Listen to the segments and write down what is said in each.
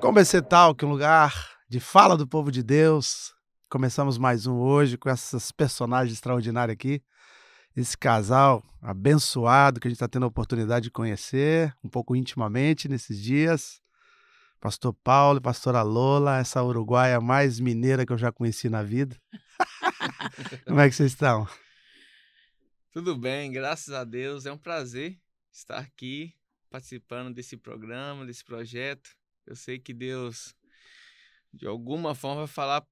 Como é tal que um lugar de fala do povo de Deus. Começamos mais um hoje com essas personagens extraordinárias aqui. Esse casal abençoado que a gente está tendo a oportunidade de conhecer um pouco intimamente nesses dias. Pastor Paulo e pastora Lola, essa uruguaia mais mineira que eu já conheci na vida. Como é que vocês estão? Tudo bem, graças a Deus. É um prazer estar aqui participando desse programa, desse projeto. Eu sei que Deus, de alguma forma, vai falar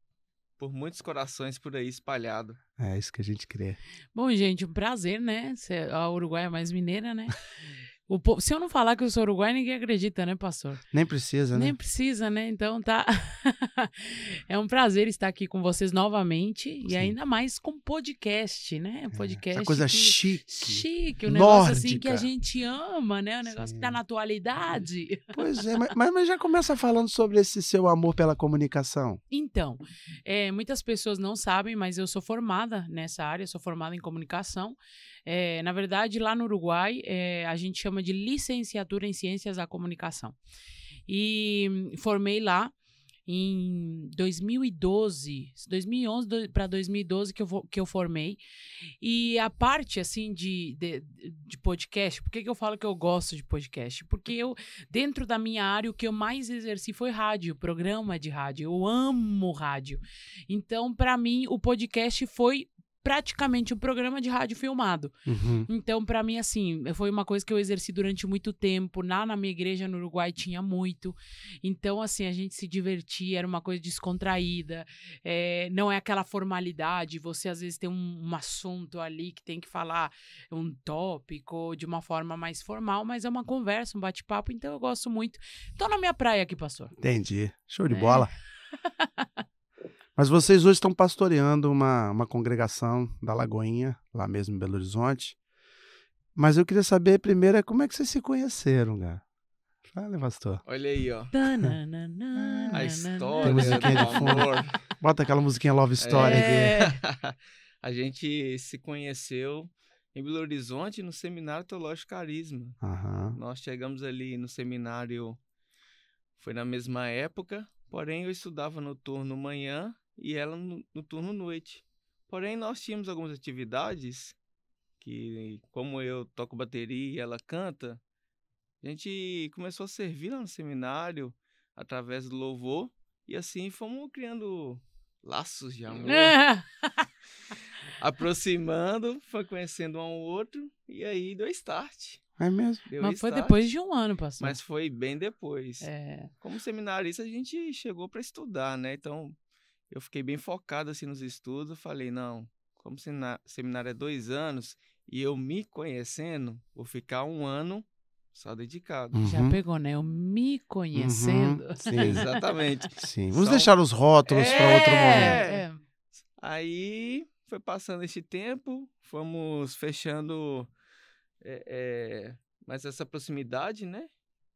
por muitos corações por aí espalhado. É isso que a gente crê. Bom, gente, um prazer, né? A uruguaia mais mineira, né? Povo, se eu não falar que eu sou uruguai, ninguém acredita, né, pastor? Nem precisa, né? Nem precisa, né? Então tá. é um prazer estar aqui com vocês novamente Sim. e ainda mais com podcast, né? É, podcast. É, essa coisa que, chique. Chique, o negócio assim que a gente ama, né? O um negócio Sim. que tá na atualidade. Pois é, mas, mas já começa falando sobre esse seu amor pela comunicação. Então, é, muitas pessoas não sabem, mas eu sou formada nessa área, sou formada em comunicação. É, na verdade, lá no Uruguai, é, a gente chama de licenciatura em Ciências da Comunicação. E hum, formei lá em 2012, 2011 para 2012 que eu, que eu formei. E a parte, assim, de, de, de, podcast, por que, que eu falo que eu gosto de podcast? Porque eu, dentro da minha área, o que eu mais exerci foi rádio, programa de rádio. Eu amo rádio. Então, para mim, o podcast foi praticamente um programa de rádio filmado. Uhum. Então, para mim, assim, foi uma coisa que eu exerci durante muito tempo. Lá na minha igreja no Uruguai tinha muito. Então, assim, a gente se divertia, era uma coisa descontraída. É, não é aquela formalidade. Você, às vezes, tem um, um, assunto ali que tem que falar um tópico de uma forma mais formal, mas é uma conversa, um bate-papo. Então, eu gosto muito. Tô na minha praia aqui, pastor. Entendi. Show de é. bola. Mas vocês hoje estão pastoreando uma, uma congregação da Lagoinha, lá mesmo em Belo Horizonte. Mas eu queria saber primeiro é como é que vocês se conheceram, cara. Fala, pastor. Olha aí, ó. A história. Tem musiquinha Bota aquela musiquinha Love Story é... aqui. A gente se conheceu em Belo Horizonte no Seminário Teológico Carisma. Nós chegamos ali no seminário, foi na mesma época, porém eu estudava no turno manhã e ela no, no turno noite. Porém, nós tínhamos algumas atividades que, como eu toco bateria e ela canta, a gente começou a servir lá no seminário através do louvor e assim fomos criando laços de amor. aproximando, foi conhecendo um ao outro e aí deu start. É mesmo? Deu Mas start, foi depois de um ano, passou. Mas foi bem depois. É. Como seminarista, a gente chegou para estudar, né? Então, eu fiquei bem focado assim nos estudos. Falei, não, como seminário é dois anos e eu me conhecendo, vou ficar um ano só dedicado. Uhum. Já pegou, né? Eu me uhum. conhecendo. Uhum. Sim, exatamente. Sim. Vamos só... deixar os rótulos é... para outro momento. É. Aí foi passando esse tempo, fomos fechando é, é mais essa proximidade, né?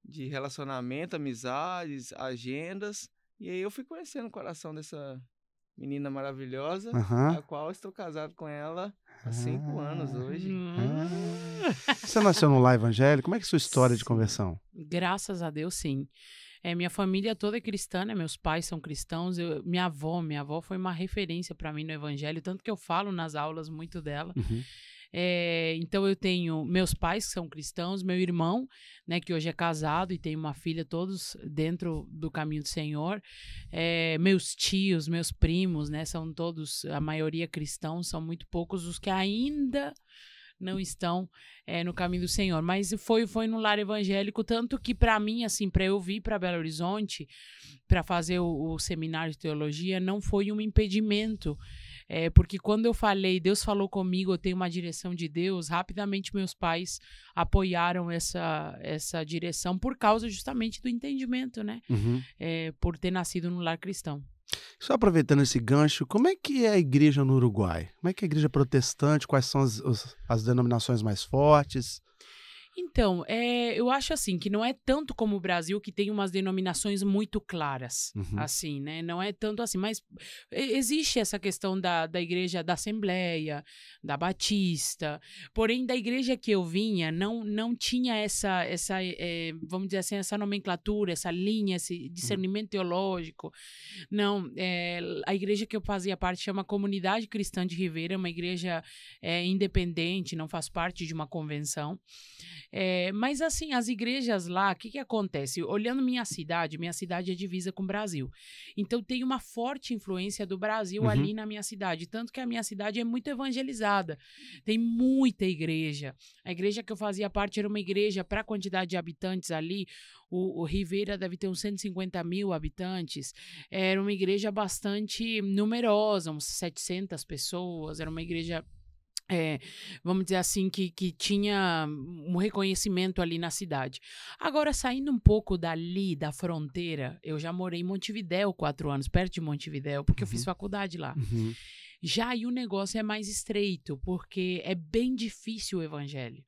De relacionamento, amizades, agendas. E aí eu fui conhecendo o coração dessa menina maravilhosa, a qual estou casado com ela há cinco ah. anos hoje. Ah. Você nasceu no lar evangélico? Como é que é a sua história de conversão? Graças a Deus, sim. É, minha família toda é cristã, né? Meus pais são cristãos. Eu, minha avó, minha avó foi uma referência para mim no evangelho, tanto que eu falo nas aulas muito dela. Uhum. É, então eu tenho meus pais que são cristãos, meu irmão, né, que hoje é casado e tem uma filha, todos dentro do caminho do Senhor. É, meus tios, meus primos, né, são todos, a maioria cristãos, são muito poucos os que ainda não estão é, no caminho do Senhor. Mas foi foi no lar evangélico, tanto que para mim, assim, para eu vir para Belo Horizonte para fazer o, o, seminário de teologia, não foi um impedimento é, porque quando eu falei, Deus falou comigo, eu tenho uma direção de Deus, rapidamente meus pais apoiaram essa, essa direção por causa justamente do entendimento, né? Uhum. É, por ter nascido no lar cristão. Só aproveitando esse gancho, como é que é a igreja no Uruguai? Como é que é a igreja protestante? Quais são as, as denominações mais fortes? Então, é, eu acho assim que não é tanto como o Brasil que tem umas denominações muito claras, uhum. assim, né? Não é tanto assim, mas eh, existe essa questão da, da igreja da Assembleia, da Batista. Porém, da igreja que eu vinha, não, não tinha essa, essa é, vamos dizer assim, essa nomenclatura, essa linha, esse uhum. discernimento uhum. teológico. Não, é, a igreja que eu fazia parte chama Comunidade Cristã de Ribeira, é uma igreja independente, não faz parte de uma convenção. É, mas assim, as igrejas lá, o que, que acontece? Olhando minha cidade, minha cidade é divisa com o Brasil. Então tem uma forte influência do Brasil uhum. ali na minha cidade. Tanto que a minha cidade é muito evangelizada. Tem muita igreja. A igreja que eu fazia parte era uma igreja para a quantidade de habitantes ali. O, o Ribeira deve ter uns 150 mil habitantes. Era uma igreja bastante numerosa, uns 700 pessoas. Era uma igreja é, vamos dizer assim, que, que tinha um reconhecimento ali na cidade. Agora, saindo um pouco dali, da fronteira, eu já morei em Montevidéu quatro anos, perto de Montevidéu, porque uhum. eu fiz uhum. faculdade lá. Uhum. Já aí o negócio é mais estreito, porque é bem difícil o evangelho.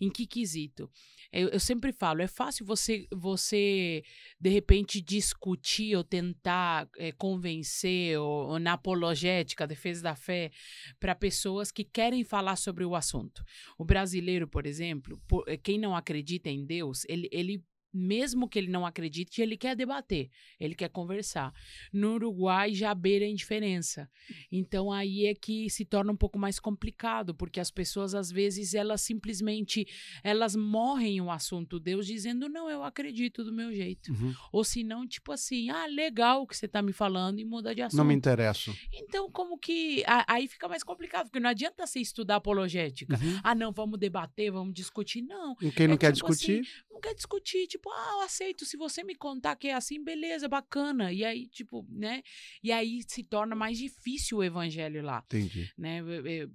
Em que quesito? É, eu, eu sempre falo, é fácil você, você de repente, discutir ou tentar é, convencer, ou, ou, na apologética, defesa da fé, para pessoas que querem falar sobre o assunto. O brasileiro, por exemplo, por, eh, quem não acredita em Deus, ele, ele mesmo que ele não acredite, ele quer debater, ele quer conversar. No Uruguai já beira a indiferença. Então aí é que se torna um pouco mais complicado, porque as pessoas às vezes elas simplesmente elas morrem o assunto Deus dizendo não, eu acredito do meu jeito. Uhum. Ou se não, tipo assim, ah, legal o que você está me falando e muda de assunto. Não me interessa. Então como que aí fica mais complicado, porque não adianta você estudar apologética. Uhum. Ah, não, vamos debater, vamos discutir, não. E quem é não é, quer tipo, assim, discutir? Assim, não quer discutir, tipo tipo, ah, eu aceito, se você me contar que é assim, beleza, bacana. E aí, tipo, né? E aí se torna mais difícil o evangelho lá. Entendi. Né?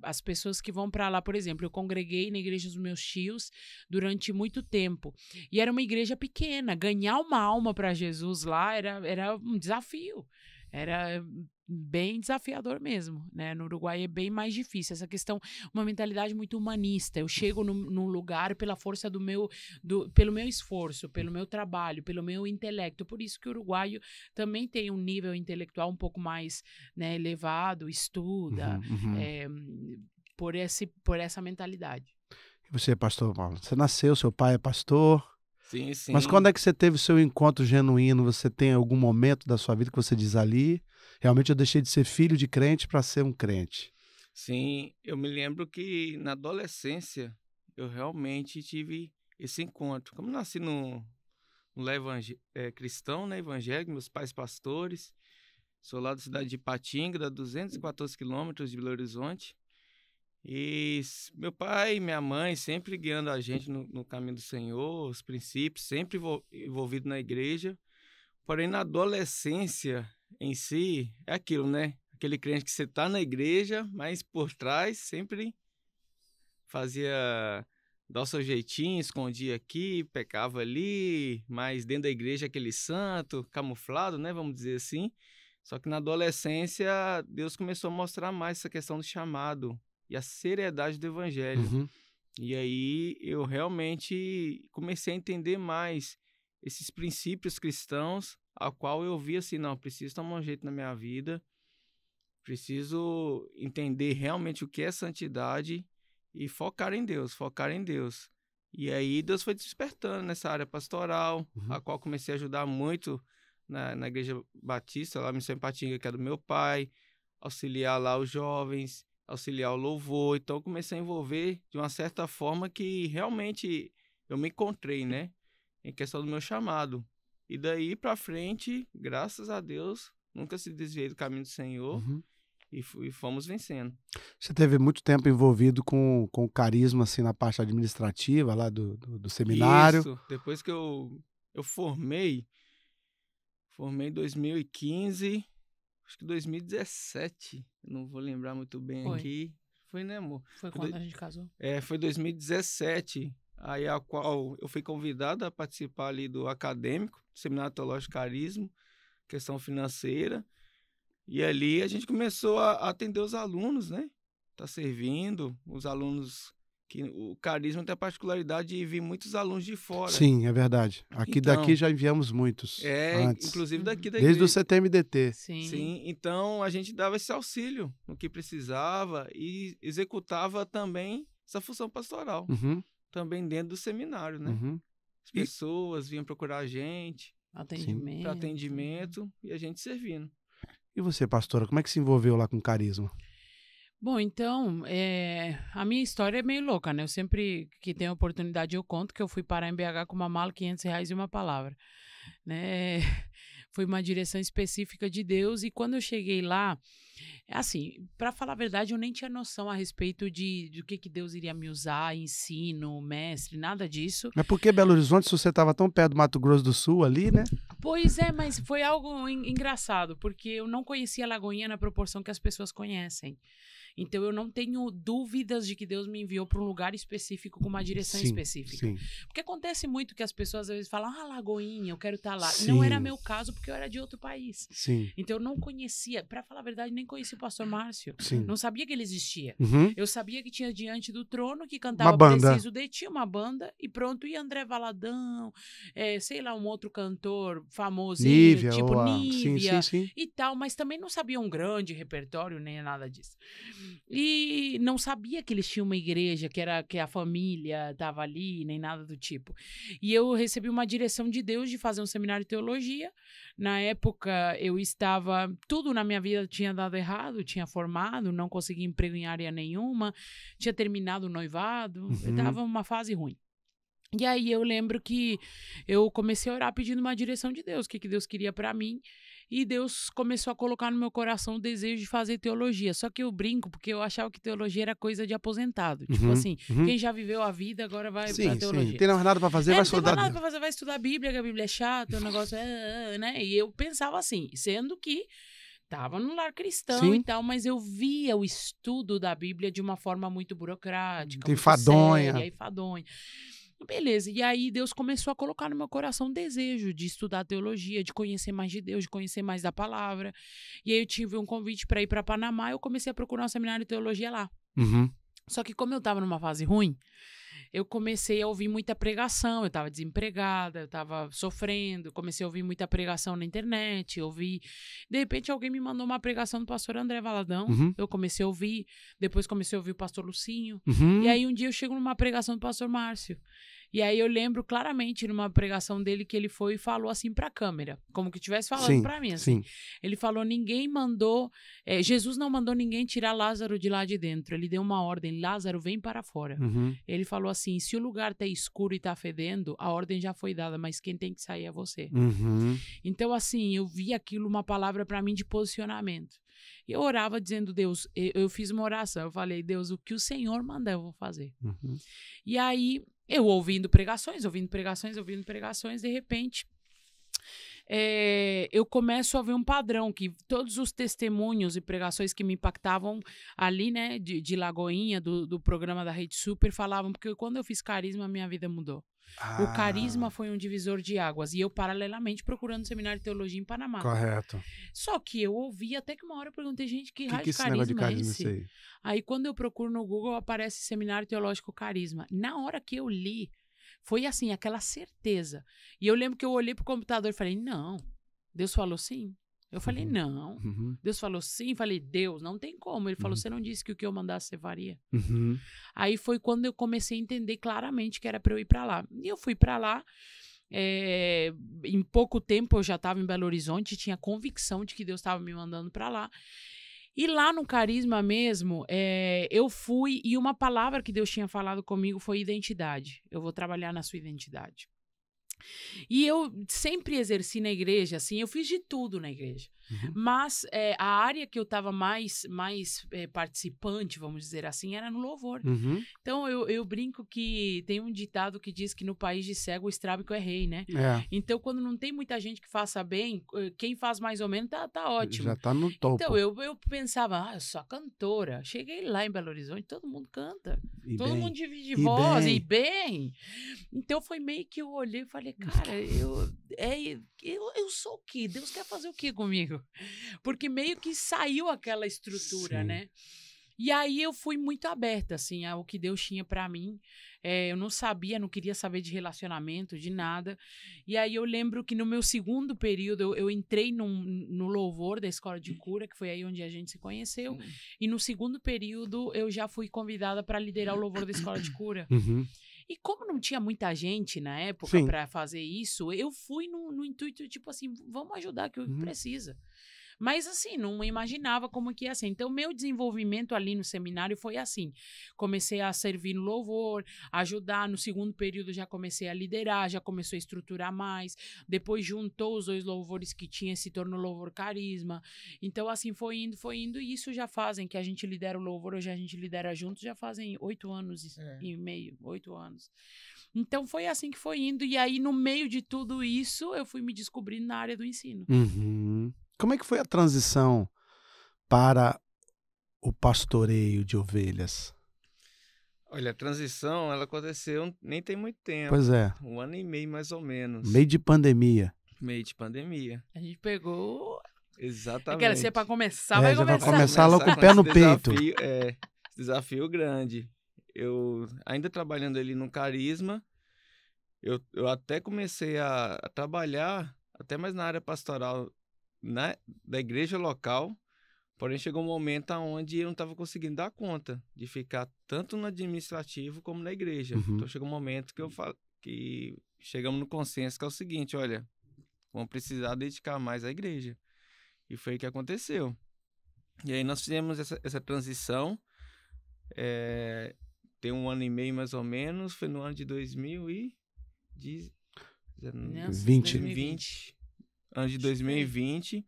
As pessoas que vão para lá, por exemplo, eu congreguei na igreja dos meus tios durante muito tempo. E era uma igreja pequena, ganhar uma alma para Jesus lá era, era um desafio era hum, bem desafiador mesmo, né? No Uruguai é bem mais difícil essa questão, uma mentalidade muito humanista. Eu chego no, num lugar pela força do meu, do, pelo meu esforço, pelo meu trabalho, pelo meu intelecto. Por isso que o uruguaio também tem um nível intelectual um pouco mais né, elevado, estuda, uhum, uhum. É, por esse, por essa mentalidade. E você é pastor, Paulo? Você nasceu, seu pai é pastor? Sim, sim. Mas quando é que você teve seu encontro genuíno? Você tem algum momento da sua vida que você diz ali? Realmente eu deixei de ser filho de crente para ser um crente. Sim, eu me lembro que na adolescência eu realmente tive esse encontro. Como nasci no, no evangel... é, eh, cristão, né, evangélico, meus pais pastores, sou lá da cidade de Patinga, 214 quilômetros de Belo Horizonte. E meu pai e minha mãe sempre guiando a gente no, no caminho do Senhor, os princípios, sempre envolvido na igreja. Porém, na adolescência em si, é aquilo, né? Aquele crente que você tá na igreja, mas por trás sempre fazia dar o seu jeitinho, escondia aqui, pecava ali, mas dentro da igreja aquele santo, camuflado, né? Vamos dizer assim. Só que na adolescência, Deus começou a mostrar mais essa questão do chamado, e a seriedade do evangelho. Uhum. E aí eu realmente comecei a entender mais esses princípios cristãos, a qual eu vi assim, não, preciso tomar um jeito na minha vida, preciso entender realmente o que é santidade e focar em Deus, focar em Deus. E aí Deus foi despertando nessa área pastoral, uhum. a qual comecei a ajudar muito na, na igreja batista, lá em São Patinga, que é do meu pai, auxiliar lá os jovens, auxiliar o louvor. Então comecei a envolver de uma certa forma que realmente eu me encontrei, né? Em questão do meu chamado. E daí para frente, graças a Deus, nunca se desviei do caminho do Senhor. Uhum. E, fomos vencendo. Você teve muito tempo envolvido com, com carisma, assim, na parte administrativa lá do, do, do seminário. Isso. Depois que eu, eu formei, formei em 2015, acho que 2017, não vou lembrar muito bem foi. aqui. Foi, né, amor? Foi quando foi, a gente casou? É, foi 2017, aí a qual eu fui convidado a participar ali do acadêmico, Seminário Teológico Carisma, questão financeira. E ali a gente começou a atender os alunos, né? Tá servindo, os alunos que o carisma tem a particularidade de vir muitos alunos de fora. Sim, é verdade. Aqui então, daqui já enviamos muitos. É, antes. inclusive daqui da Desde o CTMDT. Sim. Sim. Então a gente dava esse auxílio no que precisava e executava também essa função pastoral. Uhum. Também dentro do seminário, né? Uhum. As pessoas vinham procurar a gente. Atendimento. Para atendimento e a gente servindo. E você, pastora, como é que se envolveu lá com carisma? Bom, então, é, a minha história é meio louca, né? Eu sempre que tenho oportunidade eu conto que eu fui parar em BH com uma mala, 500 reais e uma palavra, né? Foi uma direção específica de Deus e quando eu cheguei lá, assim, para falar a verdade, eu nem tinha noção a respeito de do que que Deus iria me usar, ensino, mestre, nada disso. Mas por que Belo Horizonte se você estava tão perto do Mato Grosso do Sul ali, né? Pois é, mas foi algo en engraçado, porque eu não conhecia Lagoinha na proporção que as pessoas conhecem. Então eu não tenho dúvidas de que Deus me enviou para um lugar específico com uma direção sim, específica. Sim. Porque acontece muito que as pessoas às vezes falam: "Ah, Lagoinha, eu quero estar tá lá". Sim. Não era meu caso porque eu era de outro país. Então eu não conhecia, para falar a verdade, nem conhecia o pastor Márcio. Não sabia que ele existia. Uhum. Eu sabia que tinha diante do trono que cantava preciso de ti uma banda e pronto, e André Valadão, é, sei lá, um outro cantor famoso, tipo sim sim e tal, mas também não sabia um grande repertório nem nada disso. E não sabia que eles tinham uma igreja, que era que a família estava ali, nem nada do tipo. E eu recebi uma direção de Deus de fazer um seminário de teologia. Na época eu estava, tudo na minha vida tinha dado errado, tinha formado, não conseguia emprego em área nenhuma, tinha terminado o noivado, uhum. estava numa fase ruim. E aí eu lembro que eu comecei a orar pedindo uma direção de Deus, o que, que Deus queria para mim. E Deus começou a colocar no meu coração o desejo de fazer teologia. Só que eu brinco, porque eu achava que teologia era coisa de aposentado. Tipo uhum, tipo assim, uhum. quem já viveu a vida agora vai sim, pra teologia. Sim. Tem nada pra fazer, é, vai estudar. Tem nada pra fazer, vai estudar a Bíblia, que a Bíblia é chata, o negócio é. é, é né? E eu pensava assim, sendo que estava no lar cristão Sim. e tal, mas eu via o estudo da Bíblia de uma forma muito burocrática. Tem muito fadonha. Séria, e fadonha. Beleza, e aí Deus começou a colocar no meu coração um desejo de estudar teologia, de conhecer mais de Deus, de conhecer mais da palavra. E aí eu tive um convite para ir para Panamá e eu comecei a procurar um seminário de teologia lá. Uhum. Só que como eu estava numa fase ruim, eu comecei a ouvir muita pregação. Eu estava desempregada, eu estava sofrendo, comecei a ouvir muita pregação na internet, ouvi. De repente, alguém me mandou uma pregação do pastor André Valadão. Uhum. Eu comecei a ouvir, depois comecei a ouvir o pastor Lucinho. Uhum. E aí um dia eu chego numa pregação do pastor Márcio. E aí eu lembro claramente numa pregação dele que ele foi e falou assim para a câmera, como que estivesse falando para mim. Assim. Sim. Ele falou: ninguém mandou, é, Jesus não mandou ninguém tirar Lázaro de lá de dentro. Ele deu uma ordem: Lázaro vem para fora. Uhum. Ele falou assim: se o lugar tá escuro e tá fedendo, a ordem já foi dada, mas quem tem que sair é você. Uhum. Então assim, eu vi aquilo uma palavra para mim de posicionamento. E eu orava dizendo, Deus, eu, eu, fiz uma oração, eu falei, Deus, o que o Senhor mandar eu vou fazer. Uhum. E aí eu ouvindo pregações, ouvindo pregações, ouvindo pregações, de repente é, eu começo a ver um padrão que todos os testemunhos e pregações que me impactavam ali, né, de, de Lagoinha, do, do programa da Rede Super, falavam, porque quando eu fiz carisma, minha vida mudou. Ah. O carisma ah. foi um divisor de águas. E eu, paralelamente, procurando seminário de teologia em Panamá. Correto. Só que eu ouvi até que uma hora eu perguntei, gente, que, que raio que de carisma, de carisma é, é esse? Aí? aí? quando eu procuro no Google, aparece seminário teológico carisma. Na hora que eu li, foi assim, aquela certeza. E eu lembro que eu olhei pro computador e falei: não. Deus falou sim. Eu falei, uhum. não. Uhum. Deus falou sim. Falei, Deus, não tem como. Ele falou, uhum. você não disse que o que eu mandasse você faria. Uhum. Aí foi quando eu comecei a entender claramente que era para eu ir para lá. E eu fui para lá. É, em pouco tempo eu já estava em Belo Horizonte, tinha convicção de que Deus estava me mandando para lá. E lá no Carisma mesmo, é, eu fui e uma palavra que Deus tinha falado comigo foi identidade. Eu vou trabalhar na sua identidade. E eu sempre exerci na igreja, assim, eu fiz de tudo na igreja. Uhum. Mas é, a área que eu estava mais, mais é, participante, vamos dizer assim, era no louvor. Uhum. Então eu, eu brinco que tem um ditado que diz que no país de cego o estrábico é, é rei, né? É. Então quando não tem muita gente que faça bem, eh, quem faz mais ou menos tá, tá ótimo. Já tá no topo. Então eu, eu pensava, ah, eu sou cantora. Cheguei lá em Belo Horizonte, todo mundo canta. E todo bem. mundo divide e voz, bem. e bem. Então foi meio que eu olhei e falei, cara, eu, é, eu, eu sou o quê? Deus quer fazer o quê comigo? Porque meio que saiu aquela estrutura, Sim. né? E aí eu fui muito aberta, assim, ao que Deus tinha para mim. É, eu não sabia, não queria saber de relacionamento, de nada. E aí eu lembro que no meu segundo período, eu, eu entrei num, no louvor da escola de cura, que foi aí onde a gente se conheceu. E no segundo período, eu já fui convidada para liderar o louvor da escola de cura. Uhum. E como não tinha muita gente na época para fazer isso, eu fui no, no, intuito, tipo assim, vamos ajudar que o uhum. precisa. Mas assim, não imaginava como que ia ser. Então, meu desenvolvimento ali no seminário foi assim. Comecei a servir no louvor, ajudar. No segundo período já comecei a liderar, já começou a estruturar mais. Depois juntou os dois louvores que tinha, se tornou louvor carisma. Então, assim, foi indo, foi indo. E isso já fazem que a gente lidera o louvor, hoje a gente lidera juntos, já fazem oito anos é. e meio, oito anos. Então foi assim que foi indo. E aí, no meio de tudo isso, eu fui me descobrindo na área do ensino. Uhum. Como é que foi a transição para o pastoreio de ovelhas? Olha, a transição ela aconteceu nem tem muito tempo. Pois é. Um ano e meio mais ou menos. Meio de pandemia. Meio de pandemia. A gente pegou. Exatamente. Quero ser é para começar, é, vai começar. Vai começar logo com o pé no desafio, peito. É, desafio grande. Eu ainda trabalhando ali no carisma, eu, eu até comecei a, a trabalhar até mais na área pastoral na, da igreja local, porém chegou um momento onde eu não estava conseguindo dar conta de ficar tanto no administrativo como na igreja. Uhum. Então chegou um momento que eu falo que chegamos no consenso que é o seguinte, olha, vamos precisar dedicar mais à igreja. E foi o que aconteceu. E aí nós fizemos essa, essa transição. É, tem um ano e meio mais ou menos, foi no ano de 2000 e de, 2020. 2020 anos de 2020.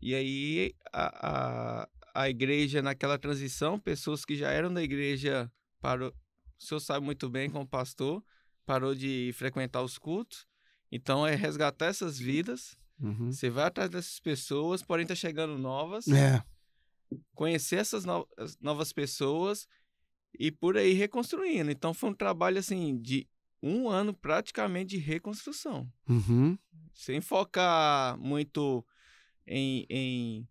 E aí a, a, a igreja, naquela transição, pessoas que já eram da igreja parou. O senhor sabe muito bem como pastor, parou de frequentar os cultos. Então é resgatar essas vidas. Uhum. Você vai atrás dessas pessoas, porém tá chegando novas. É. Conhecer essas no novas pessoas e por aí reconstruindo. Então foi um trabalho assim de um ano praticamente de reconstrução. Uhum. Sem focar muito em, em,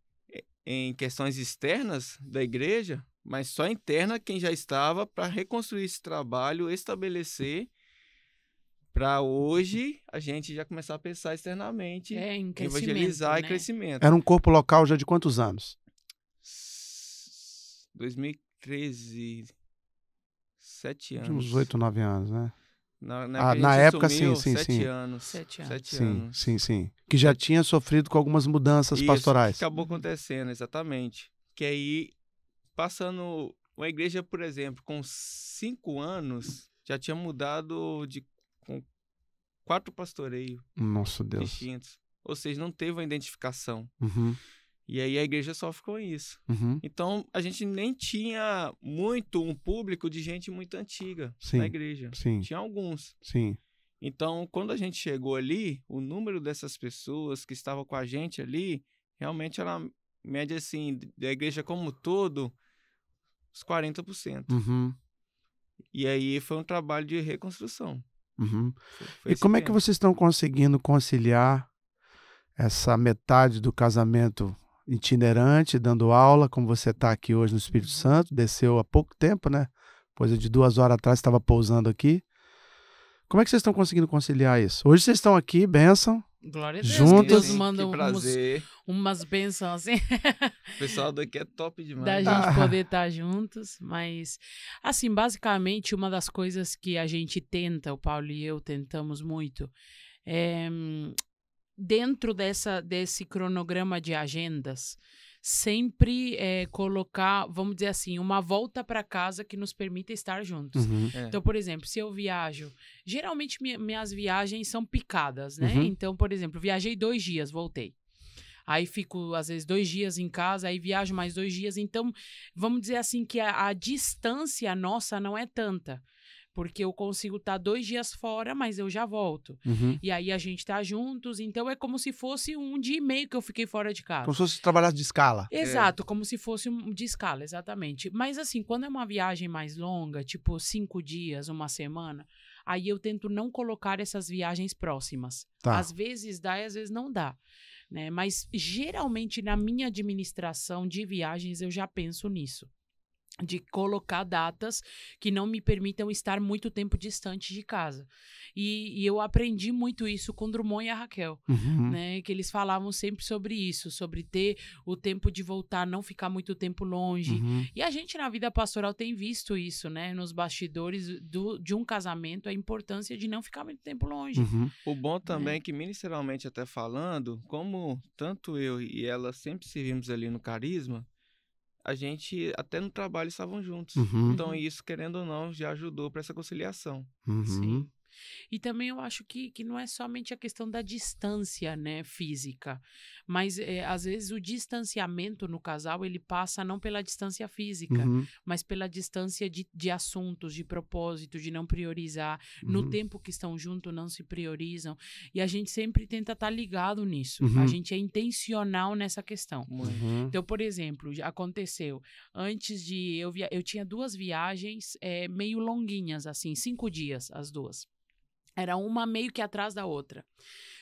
em questões externas da igreja, mas só interna quem já estava para reconstruir esse trabalho, estabelecer para hoje a gente já começar a pensar externamente, é, em evangelizar né? e crescimento. Era um corpo local já de quantos anos? 2013, sete anos. uns oito, nove anos, né? Na, na, ah, na época, sumiu, sim, sim, sete sim. Anos, sete anos. Sete sim, anos. Sim, sim. Que já tinha sofrido com algumas mudanças Isso, pastorais. Que acabou uhum. acontecendo, exatamente. Que aí, passando. Uma igreja, por exemplo, com cinco anos, já tinha mudado de com quatro pastoreios. Nossa Deus. Distintos. Ou seja, não teve uma identificação. Uhum. E aí a igreja só ficou isso. Uhum. Então a gente nem tinha muito um público de gente muito antiga Sim. na igreja. Sim. Tinha alguns. Sim. Então, quando a gente chegou ali, o número dessas pessoas que estavam com a gente ali, realmente era média assim, da igreja como todo, uns 40%. Uhum. E aí foi um trabalho de reconstrução. Uhum. e como tempo. é que vocês estão conseguindo conciliar essa metade do casamento itinerante, dando aula, como você está aqui hoje no Espírito Santo, desceu há pouco tempo, né? Coisa é, de duas horas atrás estava pousando aqui. Como é que vocês estão conseguindo conciliar isso? Hoje vocês estão aqui, benção. Glória a Deus. Juntos. Deus manda que prazer. Umas, umas bênçãos, assim. O pessoal daqui é top demais. Da ah. gente ah. poder estar tá juntos. Mas, assim, basicamente, uma das coisas que a gente tenta, o Paulo e eu tentamos muito, é dentro dessa, desse cronograma de agendas, sempre é, colocar, vamos dizer assim, uma volta para casa que nos permita estar juntos. Uhum, é. Então, por exemplo, se eu viajo, geralmente minhas viagens são picadas, né? Uhum. Então, por exemplo, viajei dois dias, voltei. Aí fico, às vezes, dois dias em casa, aí viajo mais dois dias. Então, vamos dizer assim que a, a distância nossa não é tanta. Porque eu consigo estar tá dois dias fora, mas eu já volto. Uhum. E aí a gente tá juntos, então é como se fosse um dia e meio que eu fiquei fora de casa. Como se fosse trabalhar de escala. Exato, é. como se fosse um de escala, exatamente. Mas assim, quando é uma viagem mais longa, tipo cinco dias, uma semana, aí eu tento não colocar essas viagens próximas. Tá. Às vezes dá e às vezes não dá. Né? Mas geralmente na minha administração de viagens eu já penso nisso de colocar datas que não me permitam estar muito tempo distante de casa. E, e eu aprendi muito isso com Drummond e a Raquel, uhum. né? Que eles falavam sempre sobre isso, sobre ter o tempo de voltar, não ficar muito tempo longe. Uhum. E a gente na vida pastoral tem visto isso, né? Nos bastidores do, de um casamento, a importância de não ficar muito tempo longe. Uhum. O bom né. também é que ministerialmente até falando, como tanto eu e ela sempre servimos ali no carisma, a gente até no trabalho estavam juntos. Uhum. Então isso, querendo ou não, já ajudou para essa conciliação. Uhum. Sim. E também eu acho que, que não é somente a questão da distância, né, física, mas é, às vezes o distanciamento no casal ele passa não pela distância física, uhum. mas pela distância de, de assuntos, de propósito, de não priorizar. Uhum. No tempo que estão juntos, não se priorizam. E a gente sempre tenta estar tá ligado nisso. Uhum. A gente é intencional nessa questão. Uhum. Então, por exemplo, aconteceu antes de eu via... eu tinha duas viagens é, meio longuinhas, assim, cinco dias as duas. Era uma meio que atrás da outra.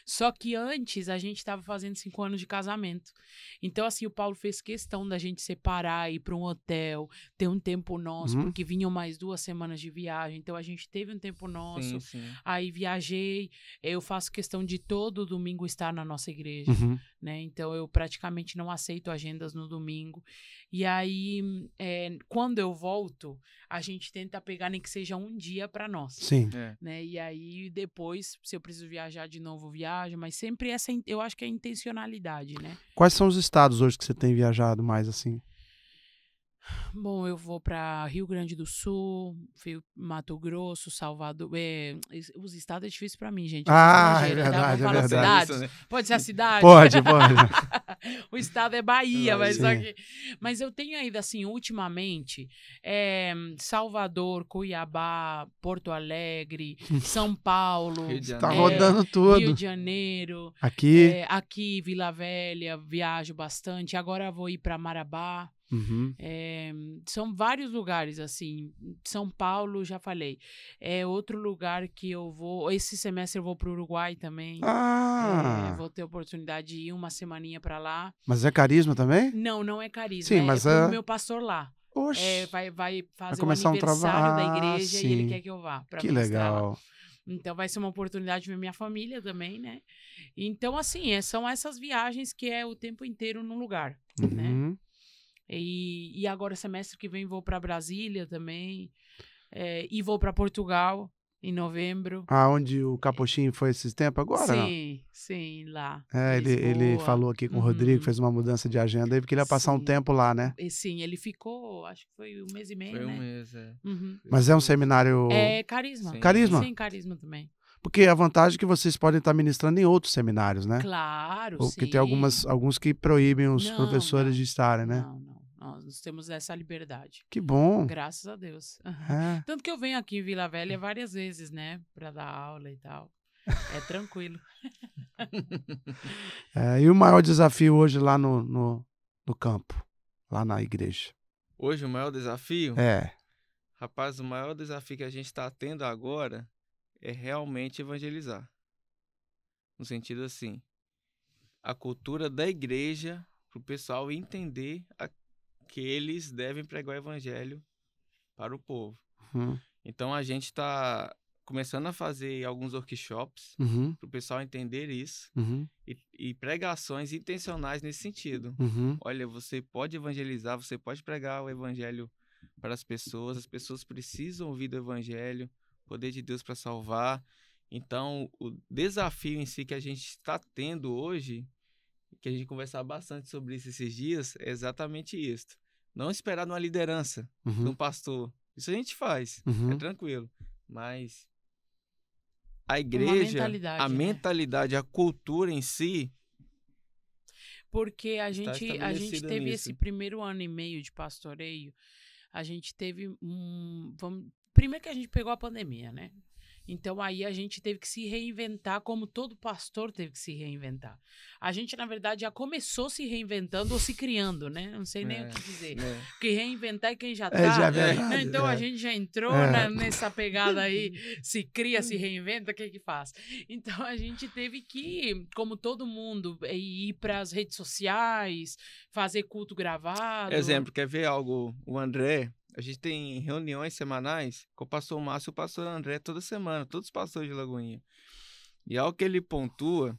Só que antes a gente estava fazendo cinco anos de casamento. Então, assim, o Paulo fez questão da gente separar, ir para um hotel, ter um tempo nosso, uhum. porque vinham mais duas semanas de viagem. Então, a gente teve um tempo nosso. Sim, sim. Aí viajei. Eu faço questão de todo domingo estar na nossa igreja. Uhum. Né? Então, eu praticamente não aceito agendas no domingo. E aí, é, quando eu volto, a gente tenta pegar nem que seja um dia para nós. Sim. É. Né? E aí, depois, se eu preciso viajar de novo, viajo. Mas sempre essa, eu acho que é intencionalidade, né? Quais são os estados hoje que você tem viajado mais, assim? Bom, eu vou para Rio Grande do Sul, Mato Grosso, Salvador. É, eh, os estados é difícil para mim, gente. Ah, é verdade, é verdade. Isso, né? Pode ser a cidade? Pode, pode. o estado é Bahia, mas Sim. só que... Mas eu tenho ainda, assim, ultimamente, é, Salvador, Cuiabá, Porto Alegre, São Paulo. Rio eh, Tá rodando tudo. Rio de Janeiro. Aqui. aqui, Vila Velha, viajo bastante. Agora vou ir para Marabá. Uhum. É, são vários lugares, assim. São Paulo, já falei. É outro lugar que eu vou. Esse semestre eu vou para o Uruguai também. Ah! É, vou ter oportunidade de ir uma semaninha para lá. Mas é carisma também? Não, não é carisma. Sim, é mas é. O meu pastor lá. Oxe. É, vai, vai fazer vai começar um aniversário um da igreja ah, e ele quer que eu vá. que legal. Então vai ser uma oportunidade para minha família também, né? Então, assim, é, são essas viagens que é o tempo inteiro num lugar, né? uhum. né? E, e agora, semestre que vem, vou para Brasília também. É, e vou para Portugal em novembro. Ah, onde o Capuchinho foi esses tempos agora? Sim, não? sim, lá. É, ele, ele falou aqui com uhum. o Rodrigo, uhum. fez uma mudança de agenda aí, porque ele ia passar sim. um tempo lá, né? E, sim, ele ficou, acho que foi um mês e meio. Foi um né? mês, é. Uhum. Mas é um seminário. É carisma. Sim. Carisma? Sim, carisma também. Porque a vantagem é que vocês podem estar ministrando em outros seminários, né? Claro, Porque sim. tem algumas, alguns que proíbem os não, professores não. de estarem, né? Não, não nós. Nós temos essa liberdade. Que bom! Graças a Deus. É. Tanto que eu venho aqui em Vila Velha várias vezes, né? Para dar aula e tal. É tranquilo. é, e o maior desafio hoje lá no, no, no, campo, lá na igreja? Hoje o maior desafio? É. Rapaz, o maior desafio que a gente está tendo agora é realmente evangelizar. No sentido assim, a cultura da igreja para o pessoal entender a, que eles devem pregar o evangelho para o povo. Uhum. Então a gente está começando a fazer alguns workshops uhum. para o pessoal entender isso uhum. e, e, pregações intencionais nesse sentido. Uhum. Olha, você pode evangelizar, você pode pregar o evangelho para as pessoas, as pessoas precisam ouvir do evangelho, poder de Deus para salvar. Então, o desafio em si que a gente está tendo hoje que a gente conversava bastante sobre isso esses dias, é exatamente isso. Não esperar numa liderança, uhum. num pastor. Isso a gente faz, é uhum. é tranquilo. Mas a igreja, mentalidade, a né? mentalidade, a cultura em si. Porque a gente, a gente teve nisso. esse primeiro ano e meio de pastoreio, a gente teve um. Vamos, primeiro que a gente pegou a pandemia, né? Então aí a gente teve que se reinventar, como todo pastor teve que se reinventar. A gente, na verdade, já começou se reinventando ou se criando, né? Não sei nem é, o que é, dizer. É. Porque reinventar é quem já está. É, tá, é né? Então né? a gente já entrou é. na, nessa pegada aí, se cria, se reinventa, o que que faz? Então a gente teve que, como todo mundo, ir para as redes sociais, fazer culto gravado. Exemplo, quer ver algo? O André, a gente tem reuniões semanais com o pastor Márcio e o pastor André toda semana, todos os pastores de Lagoinha. E algo que ele pontua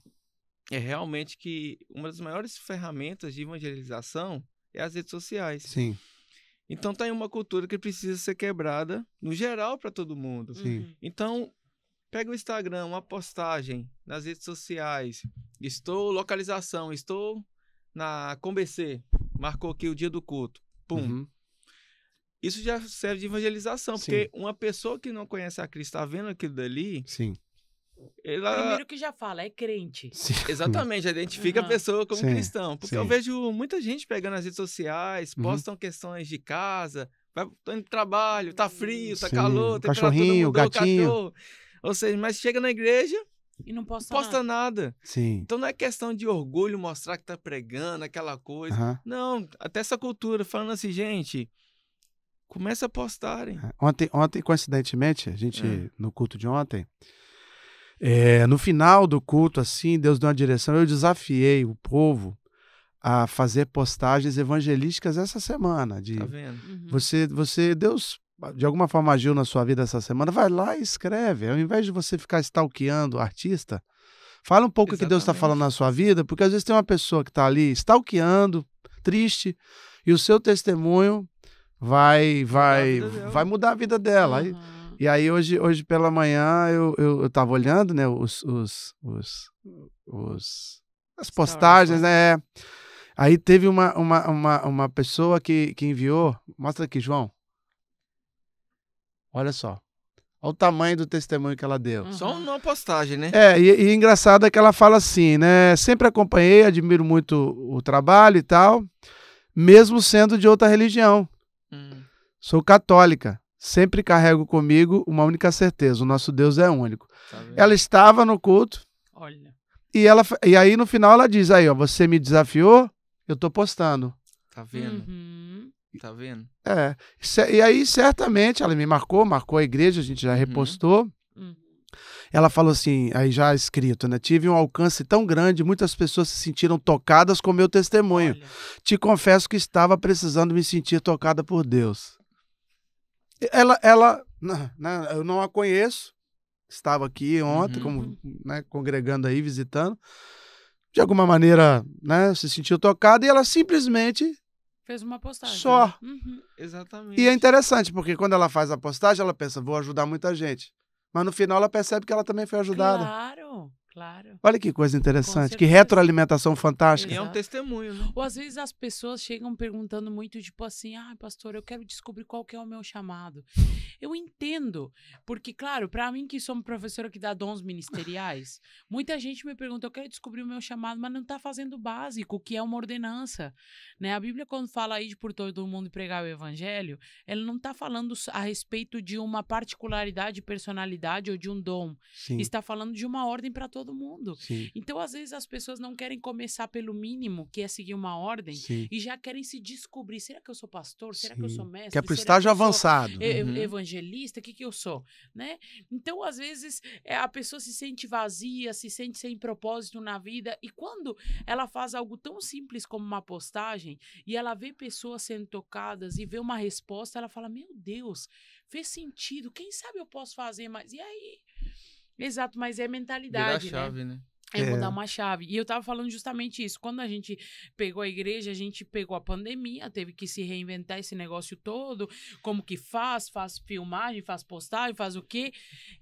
é realmente que uma das maiores ferramentas de evangelização é as redes sociais. Sim. Então tá em uma cultura que precisa ser quebrada no geral para todo mundo. Sim. Uhum. Então pega o Instagram, uma postagem nas redes sociais. Estou localização, estou na Combc, marcou aqui o dia do culto. Pum. Uhum. Isso já serve de evangelização, Sim. porque uma pessoa que não conhece a Cristo está vendo aquilo dali. Sim. Ela... Primeiro que já fala, é crente. Sim. Exatamente, já identifica uhum. a pessoa como Sim. cristão. Porque Sim. eu vejo muita gente pegando as redes sociais, uhum. postam questões de casa, vai indo de trabalho, tá frio, tá calor, cachorrinho, mudou, gatinho. Cachorro. Ou seja, mas chega na igreja e não posta, posta nada. nada. Sim. Então não é questão de orgulho mostrar que tá pregando aquela coisa. Uhum. Não, até essa cultura falando assim, gente, Começa a postarem. É, ontem, ontem coincidentemente, a gente, é. no culto de ontem, é, no final do culto, assim, Deus deu uma direção. Eu desafiei o povo a fazer postagens evangelísticas essa semana. De, tá vendo? Uhum. Você, você, Deus, de alguma forma agiu na sua vida essa semana, vai lá e escreve. Ao invés de você ficar stalkeando o artista, fala um pouco o que Deus está falando na sua vida, porque às vezes tem uma pessoa que está ali stalkeando, triste, e o seu testemunho vai vai mudar vai mudar a vida dela. Uhum. E, e, aí hoje, hoje pela manhã eu, eu, eu tava olhando, né, os, os, os, os as postagens, né? né é. Aí teve uma, uma, uma, uma pessoa que, que enviou, mostra aqui, João. Olha só. Olha o tamanho do testemunho que ela deu. Só uma postagem, né? É, e, e engraçado é que ela fala assim, né? Sempre acompanhei, admiro muito o trabalho e tal, mesmo sendo de outra religião. Hum. Sou católica. Sempre carrego comigo uma única certeza: o nosso Deus é único. Tá ela estava no culto. Olha. E, ela, e aí no final ela diz: aí, ó, você me desafiou, eu tô postando. Tá vendo? Uhum. Tá vendo? É. E aí, certamente, ela me marcou, marcou a igreja, a gente já uhum. repostou. Uhum. Ela falou assim, aí já escrito, né? Tive um alcance tão grande, muitas pessoas se sentiram tocadas com meu testemunho. Olha. Te confesso que estava precisando me sentir tocada por Deus. Ela, ela, né, né? eu não a conheço. Estava aqui ontem, uhum. como, né, congregando aí, visitando. De alguma maneira, né, se sentiu tocada e ela simplesmente Fez uma postagem. Só. Né? Uhum. Exatamente. E é interessante, porque quando ela faz a postagem, ela pensa, vou ajudar muita gente. Mas no final ela percebe que ela também foi ajudada. Claro. Claro. Olha que coisa interessante, que retroalimentação fantástica. é um testemunho, né? Ou às vezes as pessoas chegam perguntando muito, tipo assim, ah, pastor, eu quero descobrir qual que é o meu chamado. Eu entendo, porque, claro, para mim que sou uma professora que dá dons ministeriais, muita gente me pergunta, eu quero descobrir o meu chamado, mas não tá fazendo o básico, que é uma ordenança. Né? A Bíblia, quando fala aí de por todo mundo pregar o evangelho, ela não tá falando a respeito de uma particularidade, personalidade ou de um dom. Sim. Está falando de uma ordem para todos todo mundo. Sim. Então, às vezes, as pessoas não querem começar pelo mínimo, que é seguir uma ordem, Sim. e já querem se descobrir. Será que eu sou pastor? Será Sim. que eu sou mestre? Que é para o estágio avançado. Uhum. Evangelista? O que, que eu sou? Né? Então, às vezes, é, a pessoa se sente vazia, se sente sem propósito na vida, e quando ela faz algo tão simples como uma postagem, e ela vê pessoas sendo tocadas e vê uma resposta, ela fala: Meu Deus, fez sentido, quem sabe eu posso fazer mais? E aí? Exato, mas é mentalidade. Virar a né? chave, né? né? É mudar uma chave. E eu tava falando justamente isso. Quando a gente pegou a igreja, a gente pegou a pandemia, teve que se reinventar esse negócio todo. Como que faz? Faz filmagem, faz postagem, faz o quê?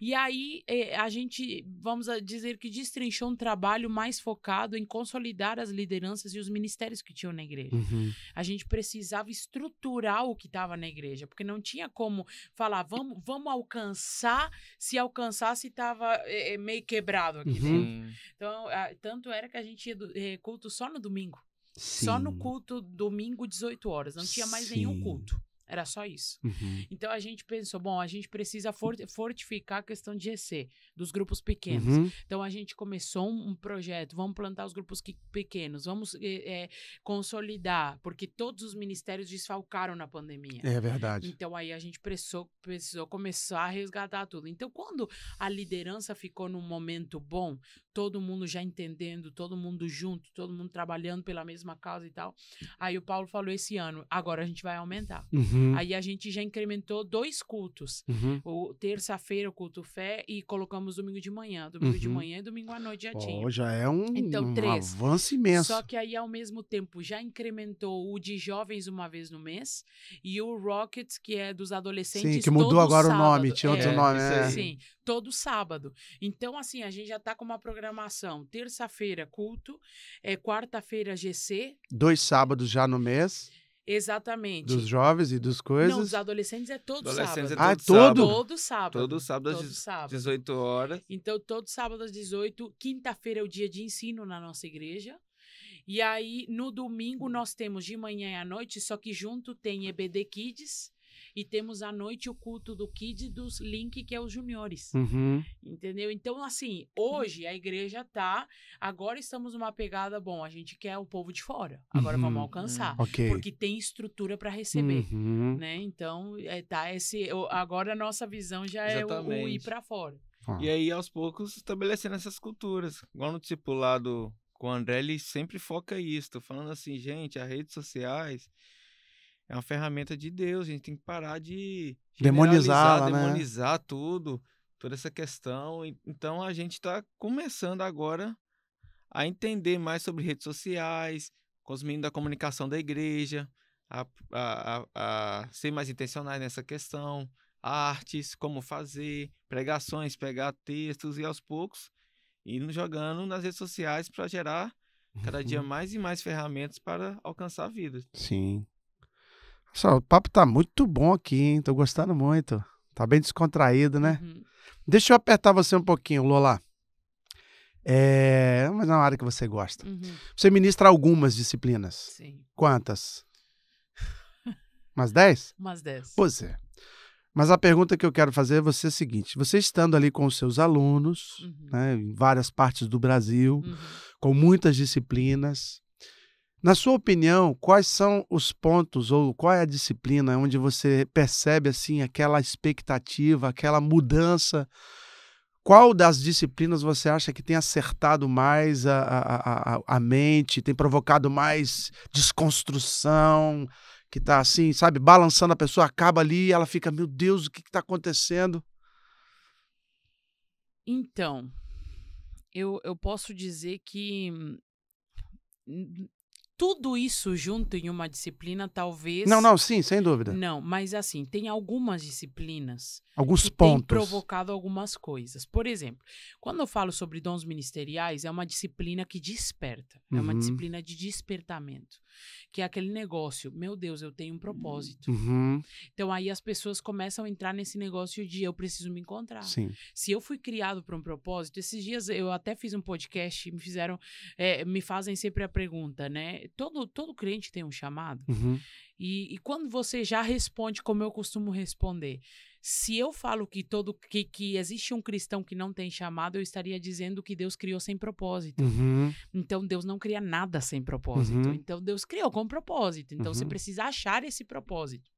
E aí é, a gente, vamos dizer que destrinchou um trabalho mais focado em consolidar as lideranças e os ministérios que tinham na igreja. Uhum. A gente precisava estruturar o que estava na igreja, porque não tinha como falar, vamos, vamos alcançar, se alcançasse estava é, é, meio quebrado aqui uhum. dentro. Né? Então, a, tanto era que a gente ia do, é, culto só no domingo. Sim. Só no culto domingo, 18 horas. Não tinha mais Sim. nenhum culto. Era só isso. Uhum. Então a gente pensou, bom, a gente precisa fortificar a questão de EC, dos grupos pequenos. Uhum. Então a gente começou um, projeto, vamos plantar os grupos pequenos, vamos é, consolidar, porque todos os ministérios desfalcaram na pandemia. É verdade. Então aí a gente precisou, precisou começar a resgatar tudo. Então quando a liderança ficou num momento bom, todo mundo já entendendo, todo mundo junto, todo mundo trabalhando pela mesma causa e tal. Aí o Paulo falou esse ano, agora a gente vai aumentar. Uhum. Aí a gente já incrementou dois cultos. Uhum. O terça-feira o culto fé e colocamos domingo de manhã, domingo uhum. de manhã e domingo à noite já tinha. Oh, já é um, então, um avanço imenso. Só que aí ao mesmo tempo já incrementou o de jovens uma vez no mês e o Rocket que é dos adolescentes Sim, que mudou agora sábado. o nome, tinha outro é, nome, né? Sim, todo sábado. Então assim, a gente já tá com uma programação programação. Terça-feira, culto. É, Quarta-feira, GC. Dois sábados já no mês. Exatamente. Dos jovens e dos coisas? Não, dos adolescentes é todo adolescentes é sábado. Ah, é todo ah, todo? Todo sábado. Todo sábado todo às sábado. 18 horas. Então, todo sábado às 18. Quinta-feira é o dia de ensino na nossa igreja. E aí, no domingo, hum. nós temos de manhã e à noite, só que junto tem EBD Kids e temos à noite o culto do Kid dos Link, que é os juniores. Uhum. Entendeu? Então, assim, hoje a igreja tá. Agora estamos numa pegada, bom, a gente quer o povo de fora. Agora uhum. vamos alcançar. Uhum. Okay. Porque tem estrutura para receber. Uhum. Né? Então, é, tá esse. Agora a nossa visão já Exatamente. é o, o ir para fora. Ah. E aí, aos poucos, estabelecendo essas culturas. Igual no discipulado com o André, ele sempre foca isso. Tô falando assim, gente, as redes sociais é uma ferramenta de Deus, a gente tem que parar de né? demonizar, demonizar né? tudo, toda essa questão. Então a gente está começando agora a entender mais sobre redes sociais, com os meninos da comunicação da igreja, a, a, a, a ser mais intencionais nessa questão, artes, como fazer, pregações, pegar textos e aos poucos indo jogando nas redes sociais para gerar cada uhum. dia mais e mais ferramentas para alcançar a vida. Sim. Só, o papo tá muito bom aqui, hein? Tô gostando muito. Tá bem descontraído, né? Uhum. Deixa eu apertar você um pouquinho, Lola. É, mas é uma área que você gosta. Uhum. Você ministra algumas disciplinas. Sim. Quantas? Umas 10? Umas 10. Pois é. Mas a pergunta que eu quero fazer é você é a seguinte: você estando ali com os seus alunos, uhum. né, em várias partes do Brasil, uhum. com muitas disciplinas, na sua opinião, quais são os pontos ou qual é a disciplina onde você percebe assim aquela expectativa, aquela mudança? Qual das disciplinas você acha que tem acertado mais a, a, a, a mente, tem provocado mais desconstrução, que está assim, sabe, balançando a pessoa, acaba ali e ela fica, meu Deus, o que está acontecendo? Então, eu, eu posso dizer que hum, tudo isso junto em uma disciplina, talvez. Não, não, sim, sem dúvida. Não, mas assim, tem algumas disciplinas. Alguns que pontos. Tem provocado algumas coisas. Por exemplo, quando eu falo sobre dons ministeriais, é uma disciplina que desperta. Uhum. É uma uhum. disciplina de despertamento. Que é aquele negócio, meu Deus, eu tenho um propósito. Uhum. Então aí as pessoas começam a entrar nesse negócio de eu preciso me encontrar. Sim. Se eu fui criado para um propósito, esses dias eu até fiz um podcast, me fizeram, é, me fazem sempre a pergunta, né? Todo, todo cliente tem um chamado. Uhum. E, e quando você já responde como eu costumo responder, se eu falo que todo que, que existe um cristão que não tem chamado, eu estaria dizendo que Deus criou sem propósito. Uhum. Então Deus não cria nada sem propósito. Uhum. Então Deus criou com propósito. Então uhum. você precisa achar esse propósito.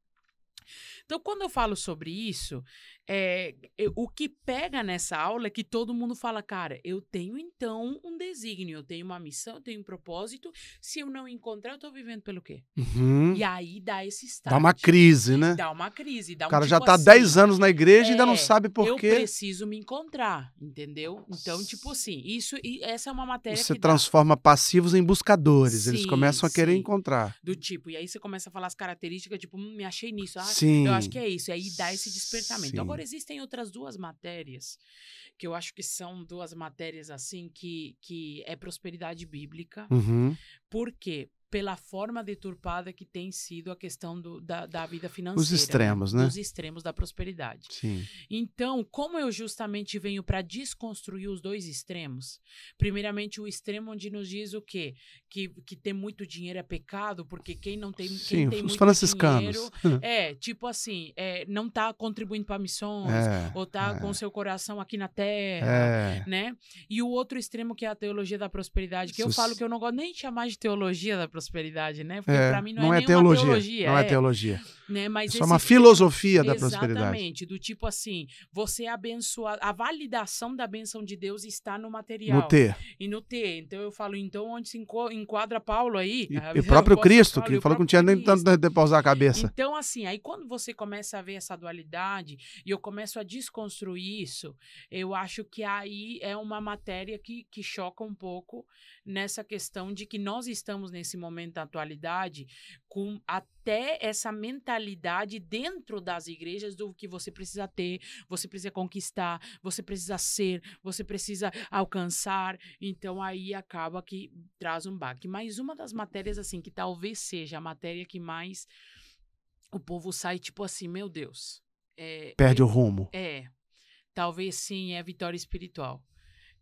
Então, quando eu falo sobre isso, é, eu, o que pega nessa aula é que todo mundo fala, cara, eu tenho então um desígnio, eu tenho uma missão, eu tenho um propósito. Se eu não encontrar, eu tô vivendo pelo quê? Uhum. E aí dá esse estado. Dá uma crise, né? Dá uma crise. Dá um o cara tipo já tá assim, 10 anos na igreja e ainda não é, sabe por eu quê. Eu preciso me encontrar, entendeu? Então, tipo assim, isso e essa é uma matéria você que transforma dá. passivos em buscadores. Sim, Eles começam a querer encontrar. Do tipo, e aí você começa a falar as características, tipo, hum, me achei nisso. Ah, Sim. Então, eu acho que é isso. E é aí dá esse despertamento. Sim. Agora, existem outras duas matérias, que eu acho que são duas matérias, assim, que, que é prosperidade bíblica. Uhum. Por quê? pela forma deturpada que tem sido a questão do, da, da, vida financeira. Os né? extremos, né? Os extremos da prosperidade. Sim. Então, como eu justamente venho para desconstruir os dois extremos, primeiramente o extremo onde nos diz o quê? Que, que ter muito dinheiro é pecado, porque quem não tem, Sim, quem tem os franciscanos. dinheiro... É, tipo assim, é, não está contribuindo para missões, é, ou está é. com seu coração aqui na terra, é. né? E o outro extremo que é a teologia da prosperidade, que eu falo que eu não gosto nem de chamar de teologia da prosperidade, prosperidade, né? Porque é, pra mim não, é não é, é teologia, teologia, Não é, é teologia. Né? Mas Isso é uma tipo, filosofia da prosperidade. Exatamente, do tipo assim, você abençoa, a validação da benção de Deus está no material. No ter. E no ter. Então eu falo, então onde se enquadra Paulo aí? E, a, e o próprio Cristo, que ele falou que não tinha nem tanto de pausar a cabeça. Então assim, aí quando você começa a ver essa dualidade e eu começo a desconstruir isso, eu acho que aí é uma matéria que, que choca um pouco nessa questão de que nós estamos nesse momento da atualidade com a até essa mentalidade dentro das igrejas do que você precisa ter, você precisa conquistar, você precisa ser, você precisa alcançar. Então aí acaba que traz um baque. Mas uma das matérias assim que talvez seja a matéria que mais o povo sai tipo assim, meu Deus. É, Perde é, o rumo. É. Talvez sim, é a vitória espiritual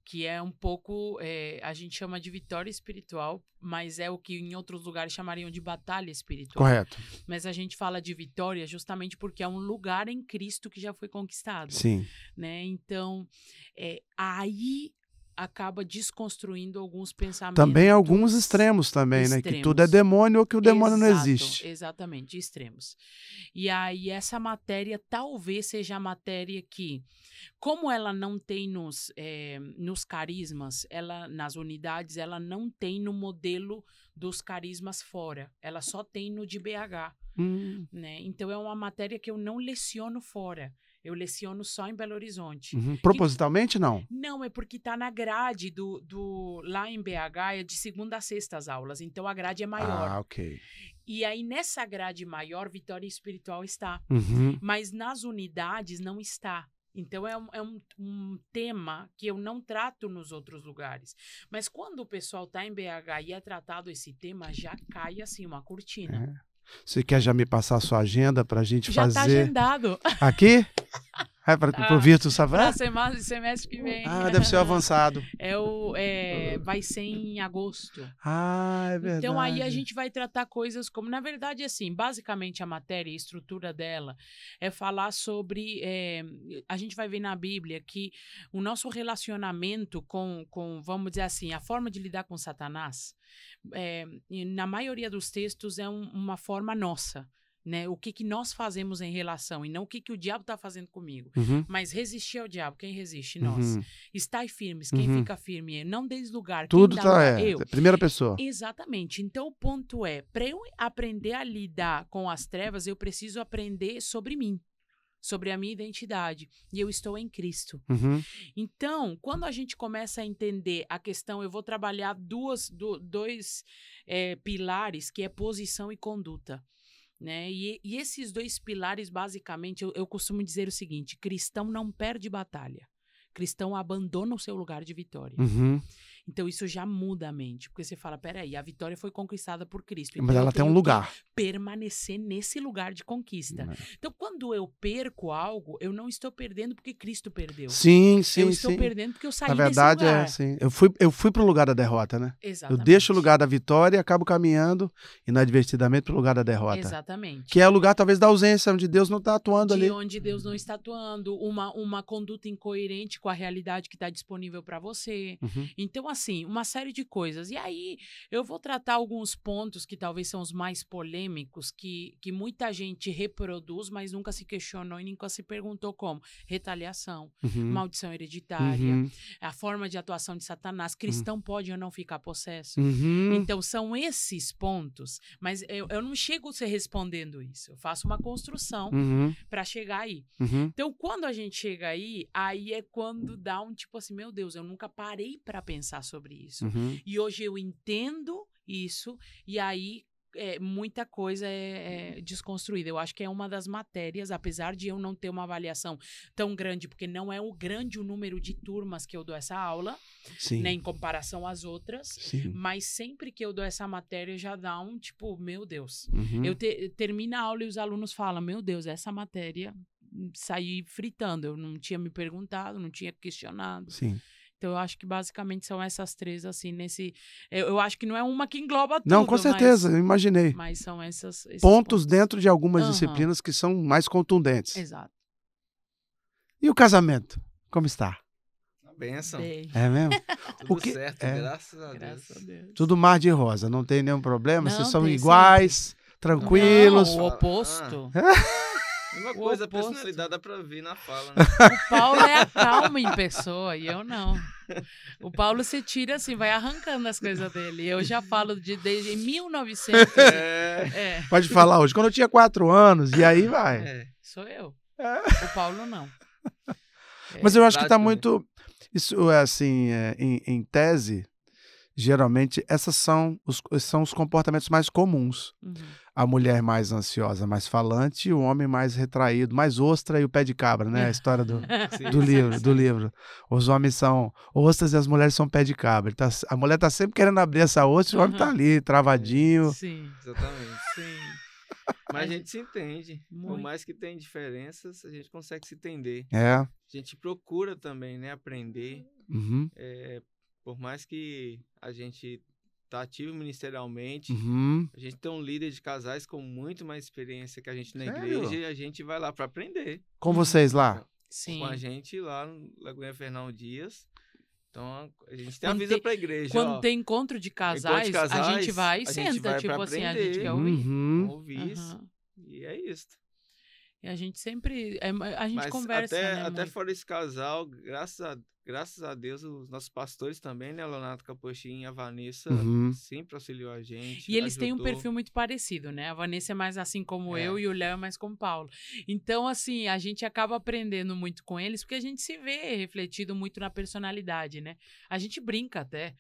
que é um pouco, é, a gente chama de vitória espiritual, mas é o que em outros lugares chamariam de batalha espiritual. Correto. Mas a gente fala de vitória justamente porque é um lugar em Cristo que já foi conquistado. Sim. Né? Então, é, aí acaba desconstruindo alguns pensamentos. Também alguns extremos também, extremos. né? Que tudo é demônio ou que o demônio Exato, não existe. Exatamente, extremos. E aí essa matéria talvez seja a matéria que, como ela não tem nos, é, nos carismas, ela nas unidades, ela não tem no modelo dos carismas fora. Ela só tem no de BH. Hum. Né? Então é uma matéria que eu não leciono fora. Eu leciono só em Belo Horizonte. Uhum. Propositalmente, que... não? Não, é porque está na grade do, do. Lá em BH é de segunda a sexta as aulas, então a grade é maior. Ah, ok. E aí, nessa grade maior, Vitória Espiritual está. Uhum. Mas nas unidades não está. Então, é, um, é um, um, tema que eu não trato nos outros lugares. Mas quando o pessoal está em BH e é tratado esse tema, já cai assim uma cortina. É. Você quer já me passar a sua agenda para a gente já tá fazer? Já está agendado. Aqui? É para ah, o Virtus Savant? Ah, semestre, ah? semestre que vem. Ah, deve ser o avançado. É o, é, vai ser em agosto. Ah, é verdade. Então aí a gente vai tratar coisas como, na verdade, assim, basicamente a matéria, e estrutura dela é falar sobre, é, a gente vai ver na Bíblia que o nosso relacionamento com, com, vamos dizer assim, a forma de lidar com Satanás, é, na maioria dos textos é um, uma forma nossa né? O que, que nós fazemos em relação e não o que, que o diabo está fazendo comigo. Uhum. Mas resistir ao diabo, quem resiste? Uhum. Nós. Uhum. Estai firmes, quem uhum. fica firme? É não lugar. Tudo quem dá, tá é. Eu. É primeira pessoa. Exatamente. Então o ponto é, para eu aprender a lidar com as trevas, eu preciso aprender sobre mim sobre a minha identidade e eu estou em Cristo. Uhum. Então, quando a gente começa a entender a questão, eu vou trabalhar duas, do, dois é, pilares que é posição e conduta. Né? E, e esses dois pilares, basicamente, eu, eu costumo dizer o seguinte: cristão não perde batalha cristão abandona o seu lugar de vitória. Uhum. Então isso já muda a mente, porque você fala, peraí, a vitória foi conquistada por Cristo. Então, Mas ela tem um lugar. Permanecer nesse lugar de conquista. Né. Então quando eu perco algo, eu não estou perdendo porque Cristo perdeu. Sim, sim, Eu estou sim. perdendo porque eu saí Na verdade é assim. Eu fui eu fui o lugar da derrota, né? Exatamente. Eu deixo o lugar da vitória, acabo caminhando inadvertidamente para o lugar da derrota. Exatamente. Que é o lugar talvez da ausência onde Deus não está atuando de ali. onde Deus não está atuando, uma uma conduta incoerente com a realidade que está disponível para você. Uhum. Então assim, uma série de coisas. E aí eu vou tratar alguns pontos que talvez são os mais polêmicos, que, que muita gente reproduz, mas nunca se questionou e nunca se perguntou como. Retaliação, uhum. maldição hereditária, uhum. a forma de atuação de Satanás. Hum. Cristão uhum. pode ou não ficar possesso. Uhum. Então são esses pontos, mas eu, eu não chego você respondendo isso. Eu faço uma construção uhum. para chegar aí. Uhum. Então quando a gente chega aí, aí é quando dá um tipo assim, meu Deus, eu nunca parei para pensar sobre isso. Uhum. E hoje eu entendo isso, e aí é, muita coisa é, é, desconstruída. Eu acho que é uma das matérias, apesar de eu não ter uma avaliação tão grande, porque não é o grande o número de turmas que eu dou essa aula, Sim. né, em comparação às outras, Sim. mas sempre que eu dou essa matéria já dá um tipo, meu Deus. Uhum. Eu te, termina a aula e os alunos falam, meu Deus, essa matéria hum, saí fritando, eu não tinha me perguntado, não tinha questionado. Sim. Então eu acho que basicamente são essas três, assim, nesse. Eu, eu acho que não é uma que engloba tudo. Não, com certeza, mas, imaginei. Mas são essas. Pontos, pontos, dentro de algumas uhum. disciplinas que são mais contundentes. Exato. E o casamento? Como está? Uma benção. É mesmo? tudo o que... certo, é. graças, a, graças Deus. a Deus. Tudo mar de rosa, não tem nenhum problema, não, vocês são iguais, tranquilos. Não, o oposto. Ah. Uma coisa, a personalidade dá pra ver na fala, né? O Paulo é a calma em pessoa e eu não. O Paulo se tira assim, vai arrancando as coisas dele. Eu já falo de desde 1900. É. É. Pode falar hoje. Quando eu tinha quatro anos, e aí vai. É, sou eu. É. O Paulo não. Mas eu é acho que tá muito. Isso, é assim, é, em, em tese, geralmente essas são os, são os comportamentos mais comuns. Uhum. A mulher mais ansiosa, mais falante, e o homem mais retraído, mais ostra e o pé de cabra, né? A história do, do livro, do livro. Os homens são ostras e as mulheres são pé de cabra. Tá, a mulher tá sempre querendo abrir essa ostra e o homem tá uhum. ali, travadinho. É, sim, exatamente. Sim. Mas a gente se entende. Muito. Por mais que tenha diferenças, a gente consegue se entender. É. A gente procura também, né, aprender. Uhum. É, por mais que a gente tá ativo ministerialmente, uhum. a gente tem um líder de casais com muito mais experiência que a gente na Sério? igreja e a gente vai lá para aprender. Com vocês lá? Sim. Com a gente lá no Lagoinha Fernão Dias. Então, a gente tem quando avisa para pra igreja. Quando ó, tem encontro de, casais, encontro de casais, a gente vai e senta. vai tipo assim, aprender. a gente quer ouvir. Uhum. Ouvir uhum. isso. E é isso. E a gente sempre. A gente Mas conversa. Até, né, até fora esse casal, graças a graças a Deus, os nossos pastores também, né? Leonardo Capuchinho e a Vanessa uhum. sempre auxiliou a gente. E eles ajudou. têm um perfil muito parecido, né? A Vanessa é mais assim como é. eu e o Léo é mais como Paulo. Então, assim, a gente acaba aprendendo muito com eles, porque a gente se vê refletido muito na personalidade, né? A gente brinca até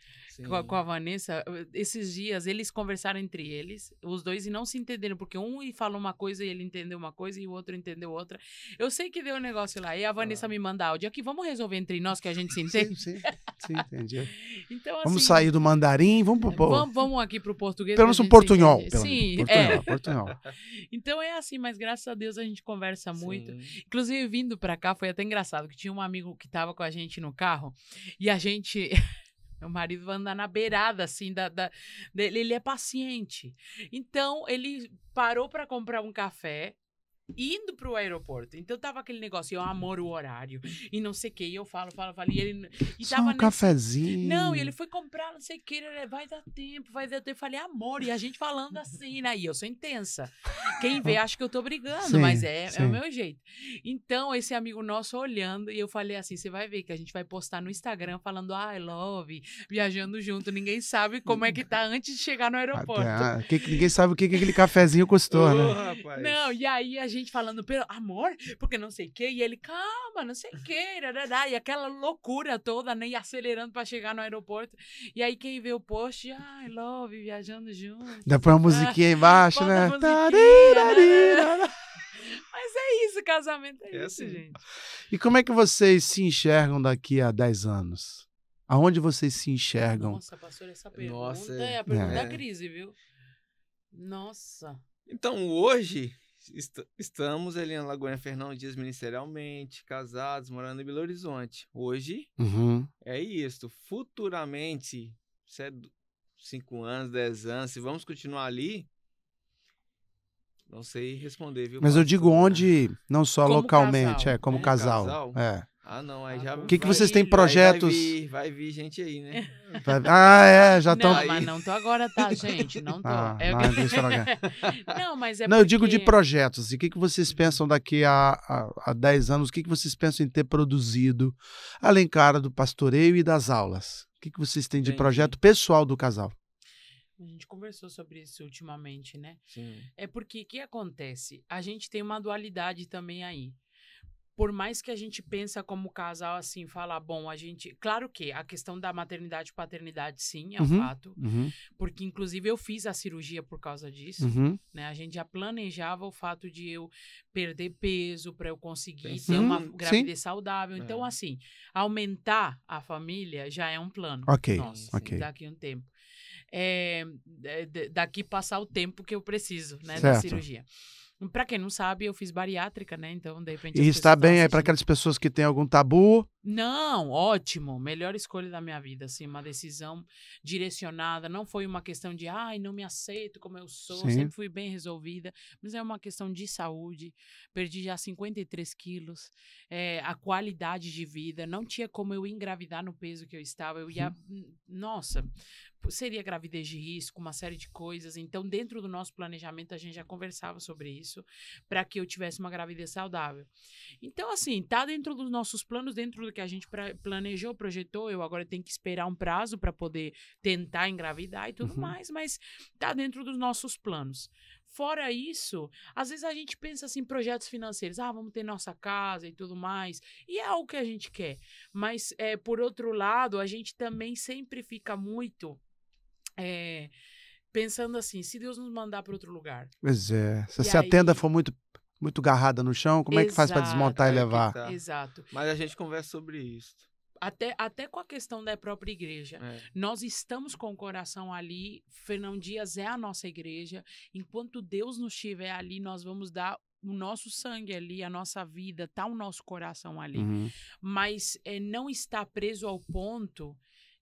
com a, com a, Vanessa. Esses dias eles conversaram entre eles, os dois, e não se entenderam, porque um falou uma coisa e ele entendeu uma coisa e o outro entendeu outra. Eu sei que deu um negócio lá. E a Vanessa ah. me manda áudio aqui, vamos resolver entre nós, que a gente se entende. Sim, sim, sim entendi. então, assim, vamos sair do mandarim, vamos pro é, vamos, vamos aqui pro português. Pelo menos um portunhol. Pelo sim, Portunhol, é. portunhol. Então é assim, mas graças a Deus a gente conversa sim. muito. Inclusive, vindo para cá, foi até engraçado, que tinha um amigo que tava com a gente no carro e a gente. Meu marido vai andar na beirada, assim, da, da dele, ele é paciente. Então, ele parou para comprar um café indo pro aeroporto. Então tava aquele negócio, eu amor o horário, e não sei o que, e eu falo, falo, falo, e ele... E Só um nesse... cafezinho. Não, e ele foi comprar, não sei o que, vai dar tempo, vai dar tempo. Eu falei, amor, e a gente falando assim, né? E eu sou intensa. Quem vê acha que eu tô brigando, sim, mas é, é o meu jeito. Então, esse amigo nosso olhando, e eu falei assim, você vai ver que a gente vai postar no Instagram falando, ah, I love, viajando junto, ninguém sabe como é que tá antes de chegar no ah, aeroporto. Até, tá. ah, que, ninguém sabe o que, que aquele cafezinho custou, né? Rapaz. Não, e aí a gente gente falando pelo amor, porque não sei o quê, e ele, calma, não sei o quê, e aquela loucura toda, né? E acelerando para chegar no aeroporto. E aí quem vê o post, ai, love, viajando junto. Dá pra uma musiquinha embaixo, né? né? Mas é isso, casamento é, é isso, assim. gente. E como é que vocês se enxergam daqui a 10 anos? Aonde vocês se enxergam? Nossa, pastor, essa é. pergunta Nossa, é a pergunta é. da crise, viu? Nossa. Então, hoje, est estamos ali na Lagoinha Fernandes ministerialmente, casados, morando em Belo Horizonte. Hoje uhum. é isso. Futuramente, se é cinco anos, dez anos, se vamos continuar ali, não sei responder, viu? Mas eu digo onde, não só como localmente, casal, é como né? casal. casal. É. Ah, não, aí ah, já. O que, que vocês têm projetos? Vai vir, vai vir gente aí, né? Ah, é, já estão. Não, mas não tô agora, tá, gente? Não tô. Ah, é... não, não, mas é. Não, porque... eu digo de projetos. E o que, que vocês pensam daqui a, a, a 10 anos? O que, que vocês pensam em ter produzido, além, cara, do pastoreio e das aulas? O que, que vocês têm de projeto pessoal do casal? A gente conversou sobre isso ultimamente, né? Sim. É porque o que acontece? A gente tem uma dualidade também aí por mais que a gente pensa como casal assim, falar, bom, a gente. Claro que a questão da maternidade e paternidade, sim, é um uhum, fato. Uhum. Porque, inclusive, eu fiz a cirurgia por causa disso. Uhum. Né? A gente já planejava o fato de eu perder peso para eu conseguir ter uma gravidez sim. saudável. É. Então, assim, aumentar a família já é um plano. Ok. Nossa, assim, okay. daqui a um tempo. É, daqui passar o tempo que eu preciso né, da cirurgia. Pra quem não sabe, eu fiz bariátrica, né? Então, de repente. E está bem, é para assim. aquelas pessoas que têm algum tabu. Não, ótimo. Melhor escolha da minha vida, assim, uma decisão direcionada. Não foi uma questão de, ai, não me aceito como eu sou, Sim. sempre fui bem resolvida. Mas é uma questão de saúde. Perdi já 53 quilos, é, a qualidade de vida. Não tinha como eu engravidar no peso que eu estava. Eu ia, uhum. hum, nossa, seria gravidez de risco, uma série de coisas. Então, dentro do nosso planejamento, a gente já conversava sobre isso para que eu tivesse uma gravidez saudável. Então, assim, tá dentro dos nossos planos, dentro do que a gente pra, planejou, projetou. Eu agora tenho que esperar um prazo para poder tentar engravidar e tudo uhum. mais, mas tá dentro dos nossos planos. Fora isso, às vezes a gente pensa assim, projetos financeiros, ah, vamos ter nossa casa e tudo mais, e é o que a gente quer. Mas, é, por outro lado, a gente também sempre fica muito é, pensando assim, se Deus nos mandar para outro lugar. Pois é. Se, se aí... a tenda for muito muito garrada no chão, como é Exato. é que faz para desmontar é, e levar? Tá. Exato. Mas a gente conversa sobre isso. Até, até com a questão da própria igreja. É. Nós estamos com o coração ali, Fernão Dias é a nossa igreja. Enquanto Deus nos estiver ali, nós vamos dar o nosso sangue ali, a nossa vida, tá o nosso coração ali. Uhum. Mas é, não está preso ao ponto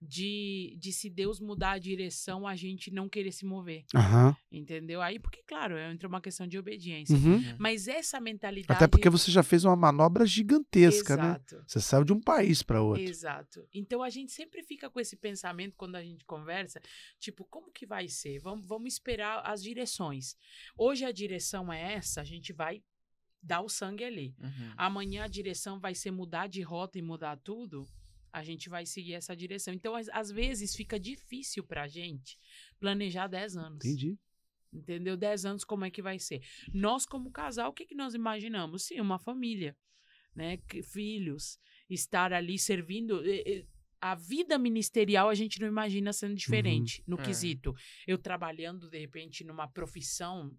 de, de se Deus mudar a direção, a gente não querer se mover. Uhum. Entendeu? Aí, porque, claro, é, entra uma questão de obediência. Uhum. uhum. Mas essa mentalidade. Até porque você já fez uma manobra gigantesca, né? Exato. né? Você saiu de um país para outro. Exato. Então a gente sempre fica com esse pensamento quando a gente conversa: tipo, como que vai ser? Vamos, vamos esperar as direções. Hoje a direção é essa, a gente vai dar o sangue ali. Uhum. Amanhã a direção vai ser mudar de rota e mudar tudo a gente vai seguir essa direção. Então, às, vezes, fica difícil para a gente planejar 10 anos. Entendi. Entendeu? 10 anos, como é que vai ser? Nós, como casal, o que, que nós imaginamos? Sim, uma família, né? Filhos, estar ali servindo. A vida ministerial a gente não imagina sendo uhum. diferente uhum. no é. quesito. Eu trabalhando, de repente, numa profissão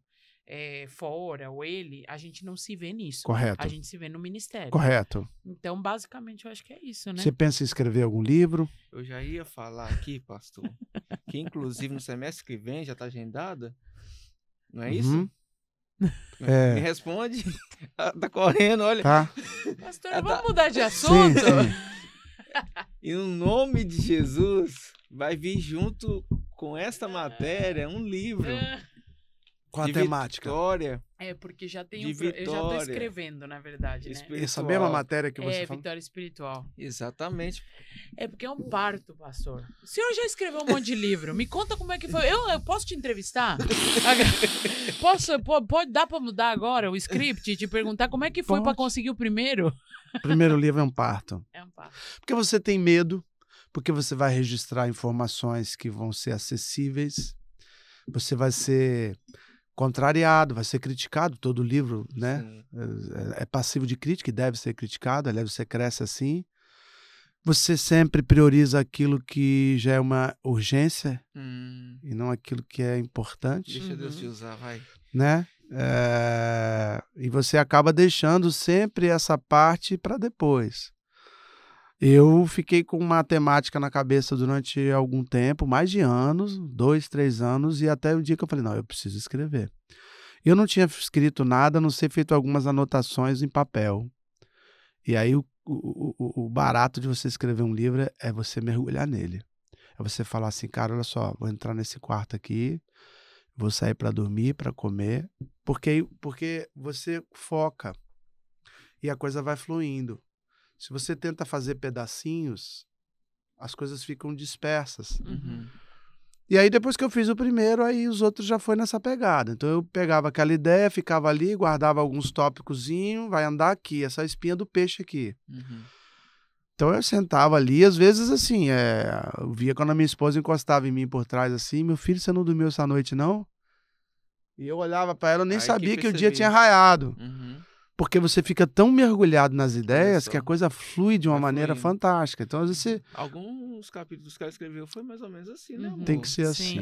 é, fora ou ele, a gente não se vê nisso. Correto. A gente se vê no ministério. Correto. Então, basicamente, eu acho que é isso, né? Você pensa em escrever algum livro? Eu já ia falar aqui, pastor, que inclusive no semestre que vem já está agendada. Não é uhum. isso? É. Me responde. Ah, tá correndo, olha. Tá. Pastor, ah, vamos tá. mudar de assunto? Sim, sim. e no nome de Jesus, vai vir junto com esta matéria um livro. É com a de temática. Vitória. É, porque já tem de um, vitória, Eu já tô escrevendo, na verdade. Né? Essa mesma matéria que você é, Vitória espiritual. Exatamente. É porque é um parto, pastor. O senhor já escreveu um monte de livro. Me conta como é que foi. Eu, eu posso te entrevistar? posso, pode, pode dar para mudar agora o script e te perguntar como é que foi para conseguir o primeiro? O primeiro livro é um parto. É um parto. Porque você tem medo, porque você vai registrar informações que vão ser acessíveis, você vai ser contrariado, vai ser criticado. Todo livro né, é, é, é passivo de crítica e deve ser criticado. Aliás, você cresce assim. Você sempre prioriza aquilo que já é uma urgência hum. e não aquilo que é importante. Deixa Deus te uhum. usar, vai. Né? É, e você acaba deixando sempre essa parte para depois. Eu fiquei com matemática na cabeça durante algum tempo, mais de anos, dois, três anos, e até o dia que eu falei, não, eu preciso escrever. Eu não tinha escrito nada, a não ser feito algumas anotações em papel. E aí o, o, o barato de você escrever um livro é você mergulhar nele. É você falar assim, cara, olha só, vou entrar nesse quarto aqui, vou sair para dormir, para comer, porque porque você foca e a coisa vai fluindo. Se você tenta fazer pedacinhos, as coisas ficam dispersas. Uhum. E aí, depois que eu fiz o primeiro, aí os outros já foi nessa pegada. Então, eu pegava aquela ideia, ficava ali, guardava alguns tópicos, vai andar aqui, essa espinha do peixe aqui. Uhum. Então, eu sentava ali, às vezes, assim, é, eu via quando a minha esposa encostava em mim por trás, assim, meu filho, você não dormiu essa noite, não? E eu olhava para ela, eu nem aí sabia que, que, o dia tinha raiado. Uhum porque você fica tão mergulhado nas ideias que a coisa flui de uma maneira fluindo. fantástica. Então, às vezes você... Alguns capítulos que ela escreveu foi mais ou menos assim, né? Amor? Uhum. Tem que ser assim.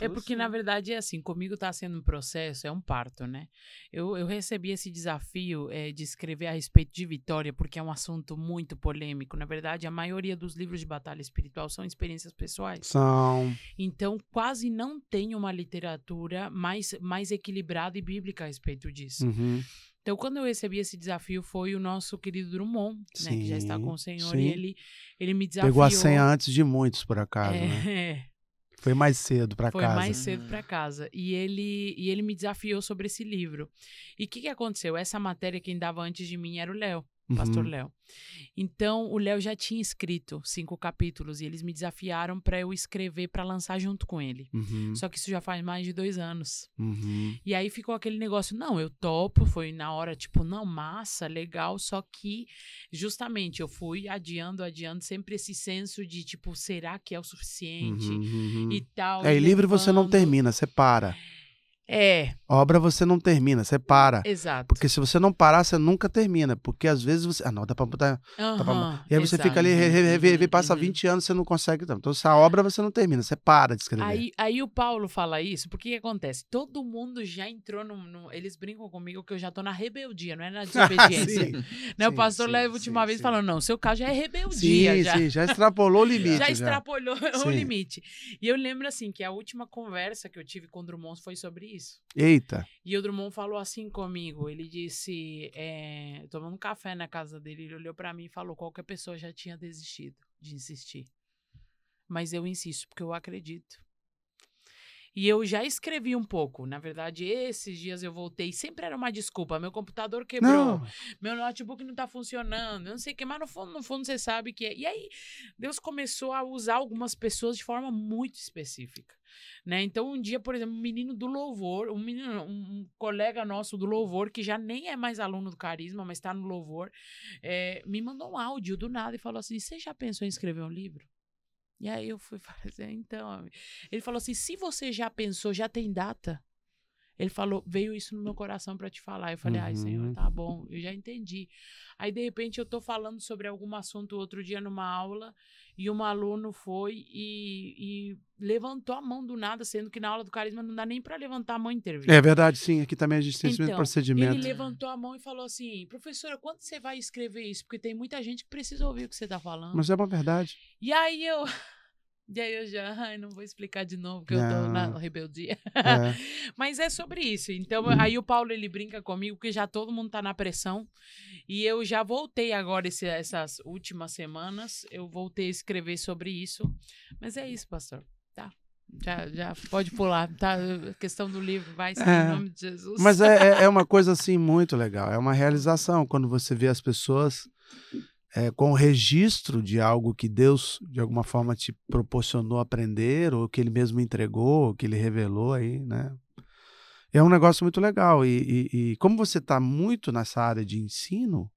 é porque, assim. na verdade, é assim, comigo está sendo um processo, é um parto, né? Eu, eu recebi esse desafio é, de escrever a respeito de Vitória, porque é um assunto muito polêmico. Na verdade, a maioria dos livros de batalha espiritual são experiências pessoais. São. Então, quase não tem uma literatura mais, mais equilibrada e bíblica a respeito disso. Uhum. Então, quando eu recebi esse desafio, foi o nosso querido Drummond, sim, né, que já está com o Senhor, sim. e ele, ele me desafiou. Pegou a senha antes de muitos, por acaso. Né? É. Né? Foi mais cedo para casa. Foi mais cedo para uhum. casa. E ele, e ele me desafiou sobre esse livro. E o que, que aconteceu? Essa matéria quem dava antes de mim era o Léo uhum. pastor Léo. Então, o Léo já tinha escrito cinco capítulos e eles me desafiaram para eu escrever para lançar junto com ele. Uhum. Só que isso já faz mais de dois anos. Uhum. E aí ficou aquele negócio: não, eu topo. Foi na hora, tipo, não, massa, legal. Só que, justamente, eu fui adiando, adiando, sempre esse senso de, tipo, será que é o suficiente? Uhum, uhum, uhum. E tal. É, e livre você não termina, você para. É. Obra você não termina, você para. Exato. Porque se você não parar, você nunca termina. Porque às vezes você. Ah, não, dá pra botar. Uhum, pra... E aí você fica ali, re, re, re, re, uhum, passa uhum. 20 anos, você não consegue. Então, se a obra você não termina, você para de escrever. Aí, aí o Paulo fala isso, porque o que acontece? Todo mundo já entrou no, no, Eles brincam comigo que eu já tô na rebeldia, não é na ah, desobediência. sim, né? o pastor leva a última sim, vez e falando: não, seu caso já é rebeldia. Sim, já. sim, já extrapolou o limite. já, já. extrapolou o limite. E eu lembro assim que a última conversa que eu tive com o Drummond foi sobre isso isso. Eita. E o Drummond falou assim comigo. Ele disse, é, eh, tomando café na casa dele, ele olhou para mim e falou: qualquer pessoa já tinha desistido de insistir. Mas eu insisto, porque eu acredito. E eu já escrevi um pouco. Na verdade, esses dias eu voltei. Sempre era uma desculpa. Meu computador quebrou. Não. Meu notebook não tá funcionando. Eu não sei o que. Mas no fundo, no fundo, você sabe que é. E aí, Deus começou a usar algumas pessoas de forma muito específica. Né? Então, um dia, por exemplo, um menino do louvor, um, menino, um colega nosso do louvor, que já nem é mais aluno do carisma, mas está no louvor, é, me mandou um áudio do nada e falou assim: Você já pensou em escrever um livro? E aí eu fui fazer, então. Ele falou assim: se você já pensou, já tem data. Ele falou, veio isso no meu coração para te falar. Eu falei, uhum. ai, Senhor, uhum. tá bom, eu já entendi. Aí, de repente, eu tô falando sobre algum assunto outro dia numa aula, e um aluno foi e, e levantou a mão do nada, sendo que na aula do carisma não dá nem para levantar a mão e intervir. É verdade, sim. Aqui também a gente tem então, esse mesmo então, procedimento. Ele levantou a mão e falou assim: professora, quando você vai escrever isso? Porque tem muita gente que precisa ouvir o que você tá falando. Mas é uma verdade. E aí eu. E aí eu já, ai, não vou explicar de novo, que não. eu tô na rebeldia. É. Mas é sobre isso. Então, hum. aí o Paulo, ele brinca comigo, que já todo mundo tá na pressão. E eu já voltei agora, esse, essas últimas semanas, eu voltei a escrever sobre isso. Mas é isso, pastor. Tá. Já, já pode pular, tá? A questão do livro vai ser é. em nome de Jesus. Mas é, é, é uma coisa, assim, muito legal. É uma realização, quando você vê as pessoas é, com registro de algo que Deus, de alguma forma, te proporcionou aprender, ou que Ele mesmo entregou, ou que Ele revelou aí, né? É um negócio muito legal. E, e, e como você está muito nessa área de ensino,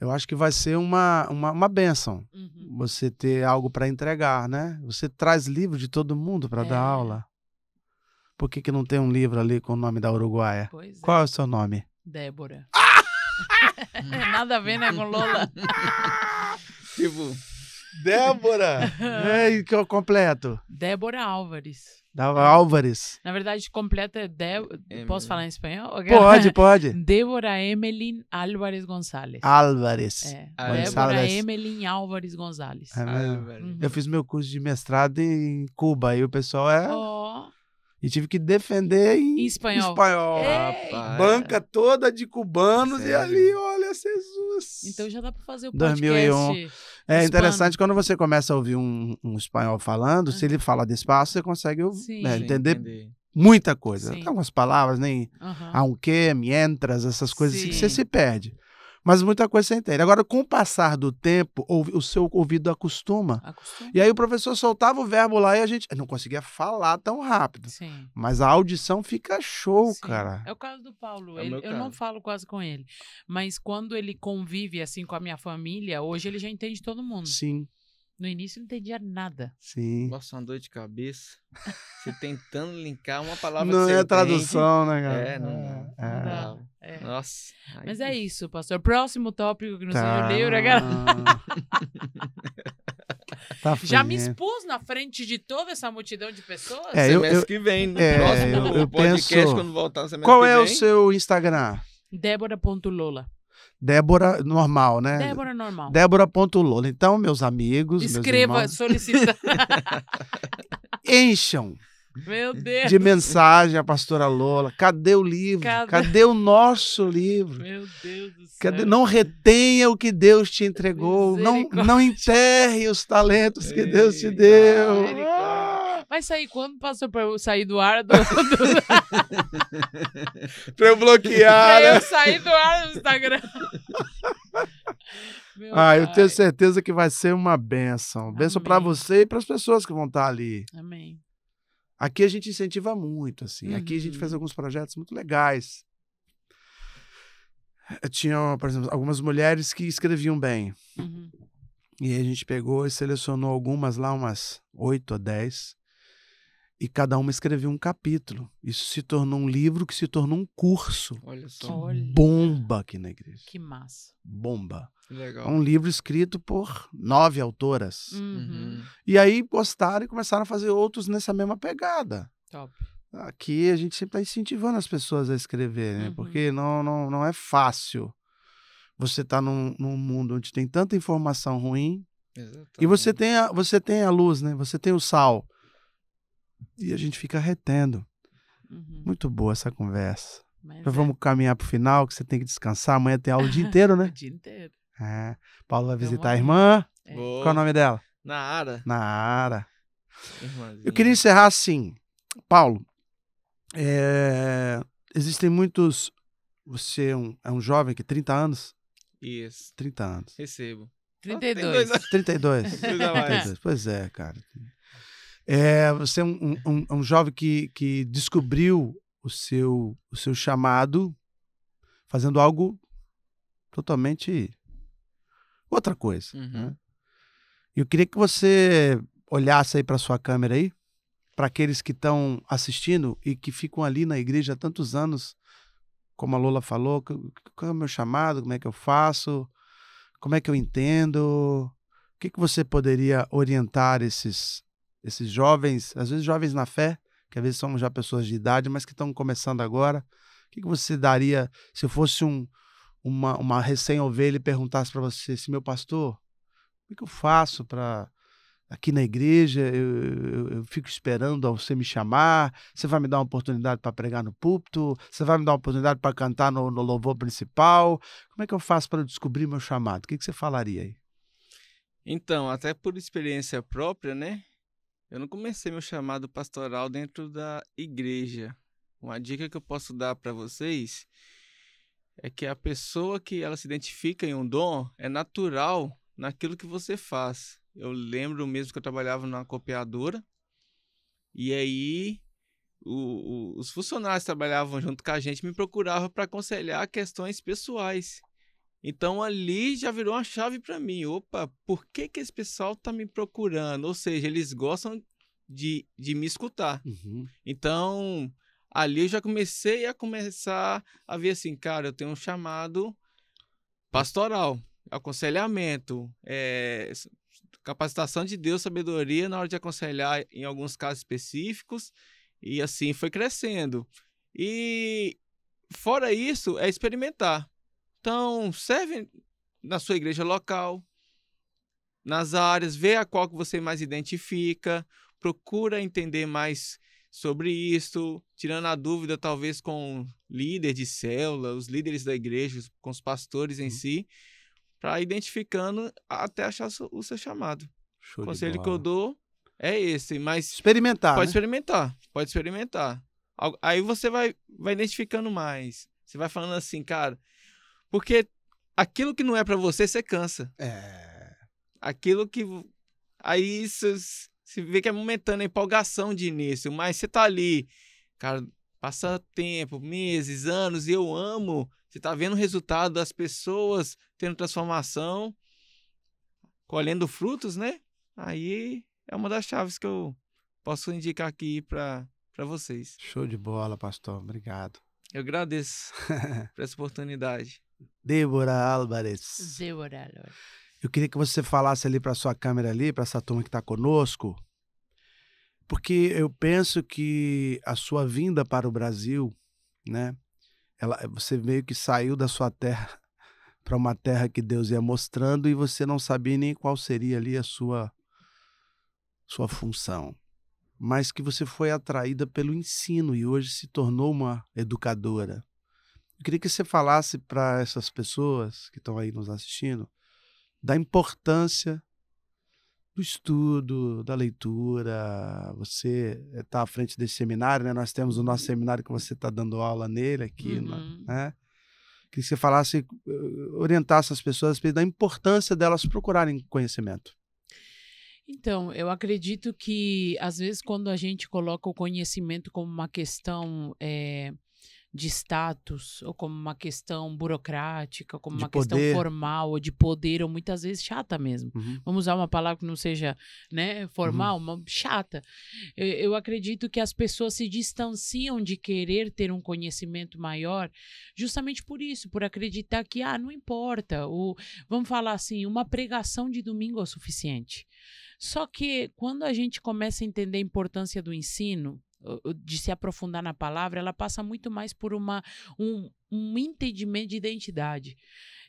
eu acho que vai ser uma, uma, uma benção uhum. você ter algo para entregar, né? Você traz livro de todo mundo para é. dar aula. Por que, que não tem um livro ali com o nome da Uruguaia? Pois Qual é. é o seu nome? Débora. Ah! Nada a ver, né, com Lola. tipo. Débora! é, que eu completo. Débora Álvares. Da Álvares. Na verdade, completa é de... Posso falar em espanhol? Pode, pode. Débora Emelin Álvares Gonzalez. Álvares. É. Débora Emelin Álvares Gonzalez. É Uhum. Eu fiz meu curso de mestrado em Cuba e o pessoal é. Oh. E tive que defender em, em espanhol. espanhol. Banca toda de cubanos Sério? e ali, olha, Jesus. Então já dá para fazer o podcast. 2001. É interessante quando você começa a ouvir um, um espanhol falando, se ele fala despacio, você consegue Sim, né, entender, muita coisa. Sim. Algumas palavras, nem a uhum. há um que, mientras, essas coisas assim que você se perde. Mas muita coisa você entende. Agora, com o passar do tempo, o, o seu ouvido acostuma. acostuma. E aí o professor soltava o verbo lá e a gente não conseguia falar tão rápido. Sim. Mas a audição fica show, Sim. cara. É o caso do Paulo. É ele, eu caso. não falo quase com ele. Mas quando ele convive assim com a minha família, hoje ele já entende todo mundo. Sim. No início não entendia nada. Sim. Nossa, uma dor de cabeça. Você tentando linkar uma palavra Não é tradução, entende. né, cara? É, não, é, é. é. não, não é. Nossa. Mas é isso, pastor. Próximo tópico que não tá. seja né, cara. Ah. Tá Já me expus na frente de toda essa multidão de pessoas? É, eu, semestre eu, que vem, no né? é, próximo eu, eu podcast, penso, quando voltar semestre Qual é vem? o seu Instagram? Débora.lola. Débora normal, né? Débora normal. Débora.lola. Então, meus amigos. Escreva, meus irmãos, solicita. encham. Meu Deus. De mensagem a pastora Lola. Cadê o livro? Cadê, Cadê o nosso livro? Meu Deus do céu. Cadê? Não retenha o que Deus te entregou. Não, não enterre os talentos que Deus te deu. Misericórdia. Mas aí, quando passou pra eu sair do ar do. pra eu bloquear. pra eu né? sair do ar do Instagram. Meu ah, pai. eu tenho certeza que vai ser uma benção. Benção para você e para as pessoas que vão estar tá ali. Amém. Aqui a gente incentiva muito, assim. Uhum. Aqui a gente fez uhum. alguns projetos muito legais. Eh, tinha, por exemplo, algumas mulheres que escreviam bem. Uhum. E a gente pegou e selecionou algumas lá, umas oito a dez e cada uma escreveu um capítulo. Isso se tornou um livro que se tornou um curso. Olha só. bomba aqui na igreja. Que massa. Bomba. Legal. É um livro escrito por nove autoras. Uhum. E aí gostaram e começaram a fazer outros nessa mesma pegada. Top. Aqui a gente sempre está incentivando as pessoas a escrever, né? Uhum. Porque não, não, não é fácil. Você tá num, num mundo onde tem tanta informação ruim. Exatamente. E você tem, a, você tem a luz, né? Você tem o sal e a gente fica retendo. Uhum. Muito boa essa conversa. Mas é. vamos caminhar para o final, que você tem que descansar. Amanhã tem aula o dia inteiro, né? o dia inteiro. É. Paulo vai visitar a irmã. É. Qual é o nome dela? Naara. Naara. Eu queria encerrar assim. Paulo, é... existem muitos. Você é um, é um jovem que 30 anos? Isso. 30 anos. Recebo. 32. 32. 32. Pois é, cara. É, você é um, um, é um jovem que, que descobriu o seu, o seu chamado fazendo algo totalmente outra coisa. Né? Uhum. Né? Eu queria que você olhasse aí para sua câmera aí, para aqueles que estão assistindo e que ficam ali na igreja há tantos anos, como a Lola falou, qual é o meu chamado, como é que eu faço, como é que eu entendo, o que, que você poderia orientar esses esses jovens, às vezes jovens na fé, que às vezes somos já pessoas de idade, mas que estão começando agora. O que, que você daria se fosse um, uma, uma recém-ovelha e perguntasse para você, se assim, meu pastor, o é que eu faço para aqui na igreja, eu, eu, eu, fico esperando você me chamar, você vai me dar uma oportunidade para pregar no púlpito, você vai me dar uma oportunidade para cantar no, no, louvor principal. Como é que eu faço para descobrir meu chamado? O que, que, você falaria aí? Então, até por experiência própria, né? Eu não comecei meu chamado pastoral dentro da igreja. Uma dica que eu posso dar para vocês é que a pessoa que ela se identifica em um dom é natural naquilo que você faz. Eu lembro mesmo que eu trabalhava numa copiadora e aí o, o, os funcionários que trabalhavam junto com a gente me procuravam para aconselhar questões pessoais. Então ali já virou uma chave para mim. Opa, por que que esse pessoal tá me procurando? Ou seja, eles gostam de, de me escutar. Uhum. Então ali eu já comecei a começar a ver assim, cara, eu tenho um chamado pastoral, aconselhamento, é, capacitação de Deus, sabedoria na hora de aconselhar em alguns casos específicos e assim foi crescendo. E fora isso é experimentar. Então, serve na sua igreja local, nas áreas, vê a qual que você mais identifica, procura entender mais sobre isso, tirando a dúvida talvez com líder de célula, os líderes da igreja, com os pastores em uhum. si, para identificando até achar o seu chamado. Show o conselho que eu dou é esse, mas experimentar. Pode né? experimentar, pode experimentar. Aí você vai vai identificando mais. Você vai falando assim, cara, porque aquilo que não é para você, você cansa. É. Aquilo que. Aí você vê que é momentânea a empolgação de início, mas você tá ali, cara, passa tempo, meses, anos, e eu amo. Você tá vendo o resultado das pessoas tendo transformação, colhendo frutos, né? Aí é uma das chaves que eu posso indicar aqui para vocês. Show de bola, pastor. Obrigado. Eu agradeço por essa oportunidade. Débora Álvarez. Débora Álvarez. Eu queria que você falasse ali para sua câmera ali, para essa turma que está conosco, porque eu penso que a sua vinda para o Brasil, né? Ela, você meio que saiu da sua terra para uma terra que Deus ia mostrando e você não sabia nem qual seria ali a sua sua função, mas que você foi atraída pelo ensino e hoje se tornou uma educadora. Eu queria que você falasse para essas pessoas que estão aí nos assistindo da importância do estudo, da leitura. Você está à frente desse seminário, né? Nós temos o nosso uhum. seminário que você está dando aula nele aqui, uhum. né? Queria que você falasse, uh, orientasse as pessoas da importância delas procurarem conhecimento. Então, eu acredito que às vezes quando a gente coloca o conhecimento como uma questão é, de status, ou como uma questão burocrática, ou como de uma poder. questão formal, ou de poder, ou muitas vezes chata mesmo. Uhum. Vamos usar uma palavra que não seja né, uhum. formal, uhum. uma chata. Eu, eu acredito que as pessoas se distanciam de querer ter um conhecimento maior justamente por isso, por acreditar que, ah, não importa, ou vamos falar assim, uma pregação de domingo é o suficiente. Só que quando a gente começa a entender a importância do ensino, de se aprofundar na palavra, ela passa muito mais por uma, um, um entendimento de identidade.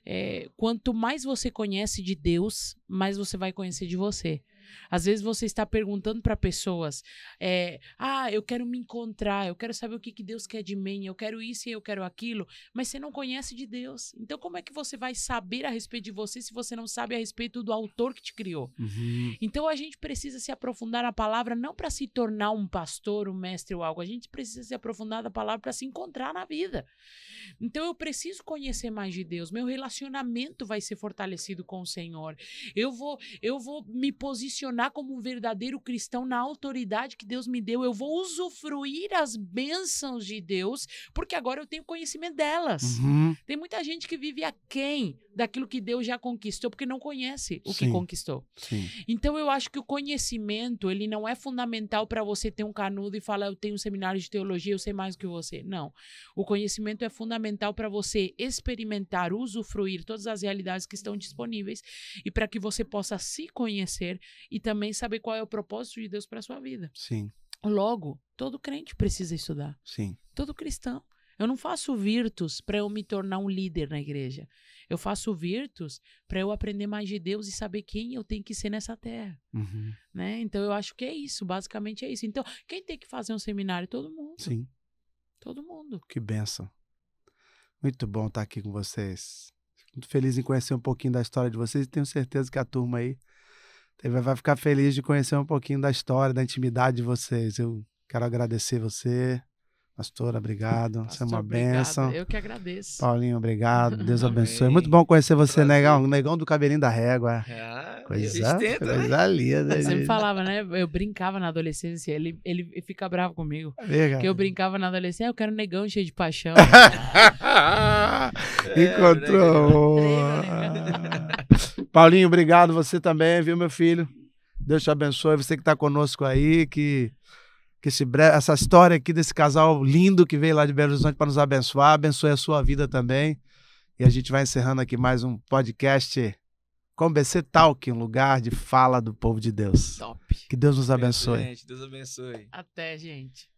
É, quanto mais você conhece de Deus, mais você vai conhecer de você. Às vezes você está perguntando para pessoas: é, ah, eu quero me encontrar, eu quero saber o que, que Deus quer de mim, eu quero isso e eu quero aquilo, mas você não conhece de Deus. Então, como é que você vai saber a respeito de você se você não sabe a respeito do autor que te criou? Uhum. Então, a gente precisa se aprofundar na palavra não para se tornar um pastor, um mestre ou algo, a gente precisa se aprofundar na palavra para se encontrar na vida. Então, eu preciso conhecer mais de Deus, meu relacionamento vai ser fortalecido com o Senhor, eu vou, eu vou me posicionar posicionar como um verdadeiro cristão na autoridade que Deus me deu. Eu vou usufruir as bênçãos de Deus, porque agora eu tenho conhecimento delas. Uhum. Tem muita gente que vive aquém daquilo que Deus já conquistou, porque não conhece o Sim. que conquistou. Sim. Então eu acho que o conhecimento, ele não é fundamental para você ter um canudo e falar, eu tenho um seminário de teologia, eu sei mais que você. Não. O conhecimento é fundamental para você experimentar, usufruir todas as realidades que estão disponíveis e para que você possa se conhecer e também saber qual é o propósito de Deus para sua vida. Sim. Logo, todo crente precisa estudar. Sim. Todo cristão. Eu não faço virtus para eu me tornar um líder na igreja. Eu faço virtus para eu aprender mais de Deus e saber quem eu tenho que ser nessa terra. Uhum. Né? Então eu acho que é isso, basicamente é isso. Então, quem tem que fazer um seminário? Todo mundo. Sim. Todo mundo. Que benção. Muito bom estar aqui com vocês. Fico muito feliz em conhecer um pouquinho da história de vocês e tenho certeza que a turma aí vai ficar feliz de conhecer um pouquinho da história, da intimidade de vocês. Eu quero agradecer você. Pastora, obrigado. Pastor, você é uma benção. Eu que agradeço. Paulinho, obrigado. Deus Amém. abençoe. Muito bom conhecer você, Prazer. Negão. Negão do cabelinho da régua. É, coisa, existenta, né? coisa né? linda. Você me falava, né? Eu brincava na adolescência. Ele, ele fica bravo comigo. porque eu brincava na adolescência. Ah, eu quero negão cheio de paixão. Encontrou. É, né? Paulinho, obrigado você também, viu, meu filho? Deus te abençoe, você que está conosco aí, que, que esse, essa história aqui desse casal lindo que veio lá de Belo Horizonte para nos abençoar, abençoe a sua vida também. E a gente vai encerrando aqui mais um podcast com BC Talk, um lugar de fala do povo de Deus. Top. Que Deus nos abençoe. Deus abençoe. Até, gente.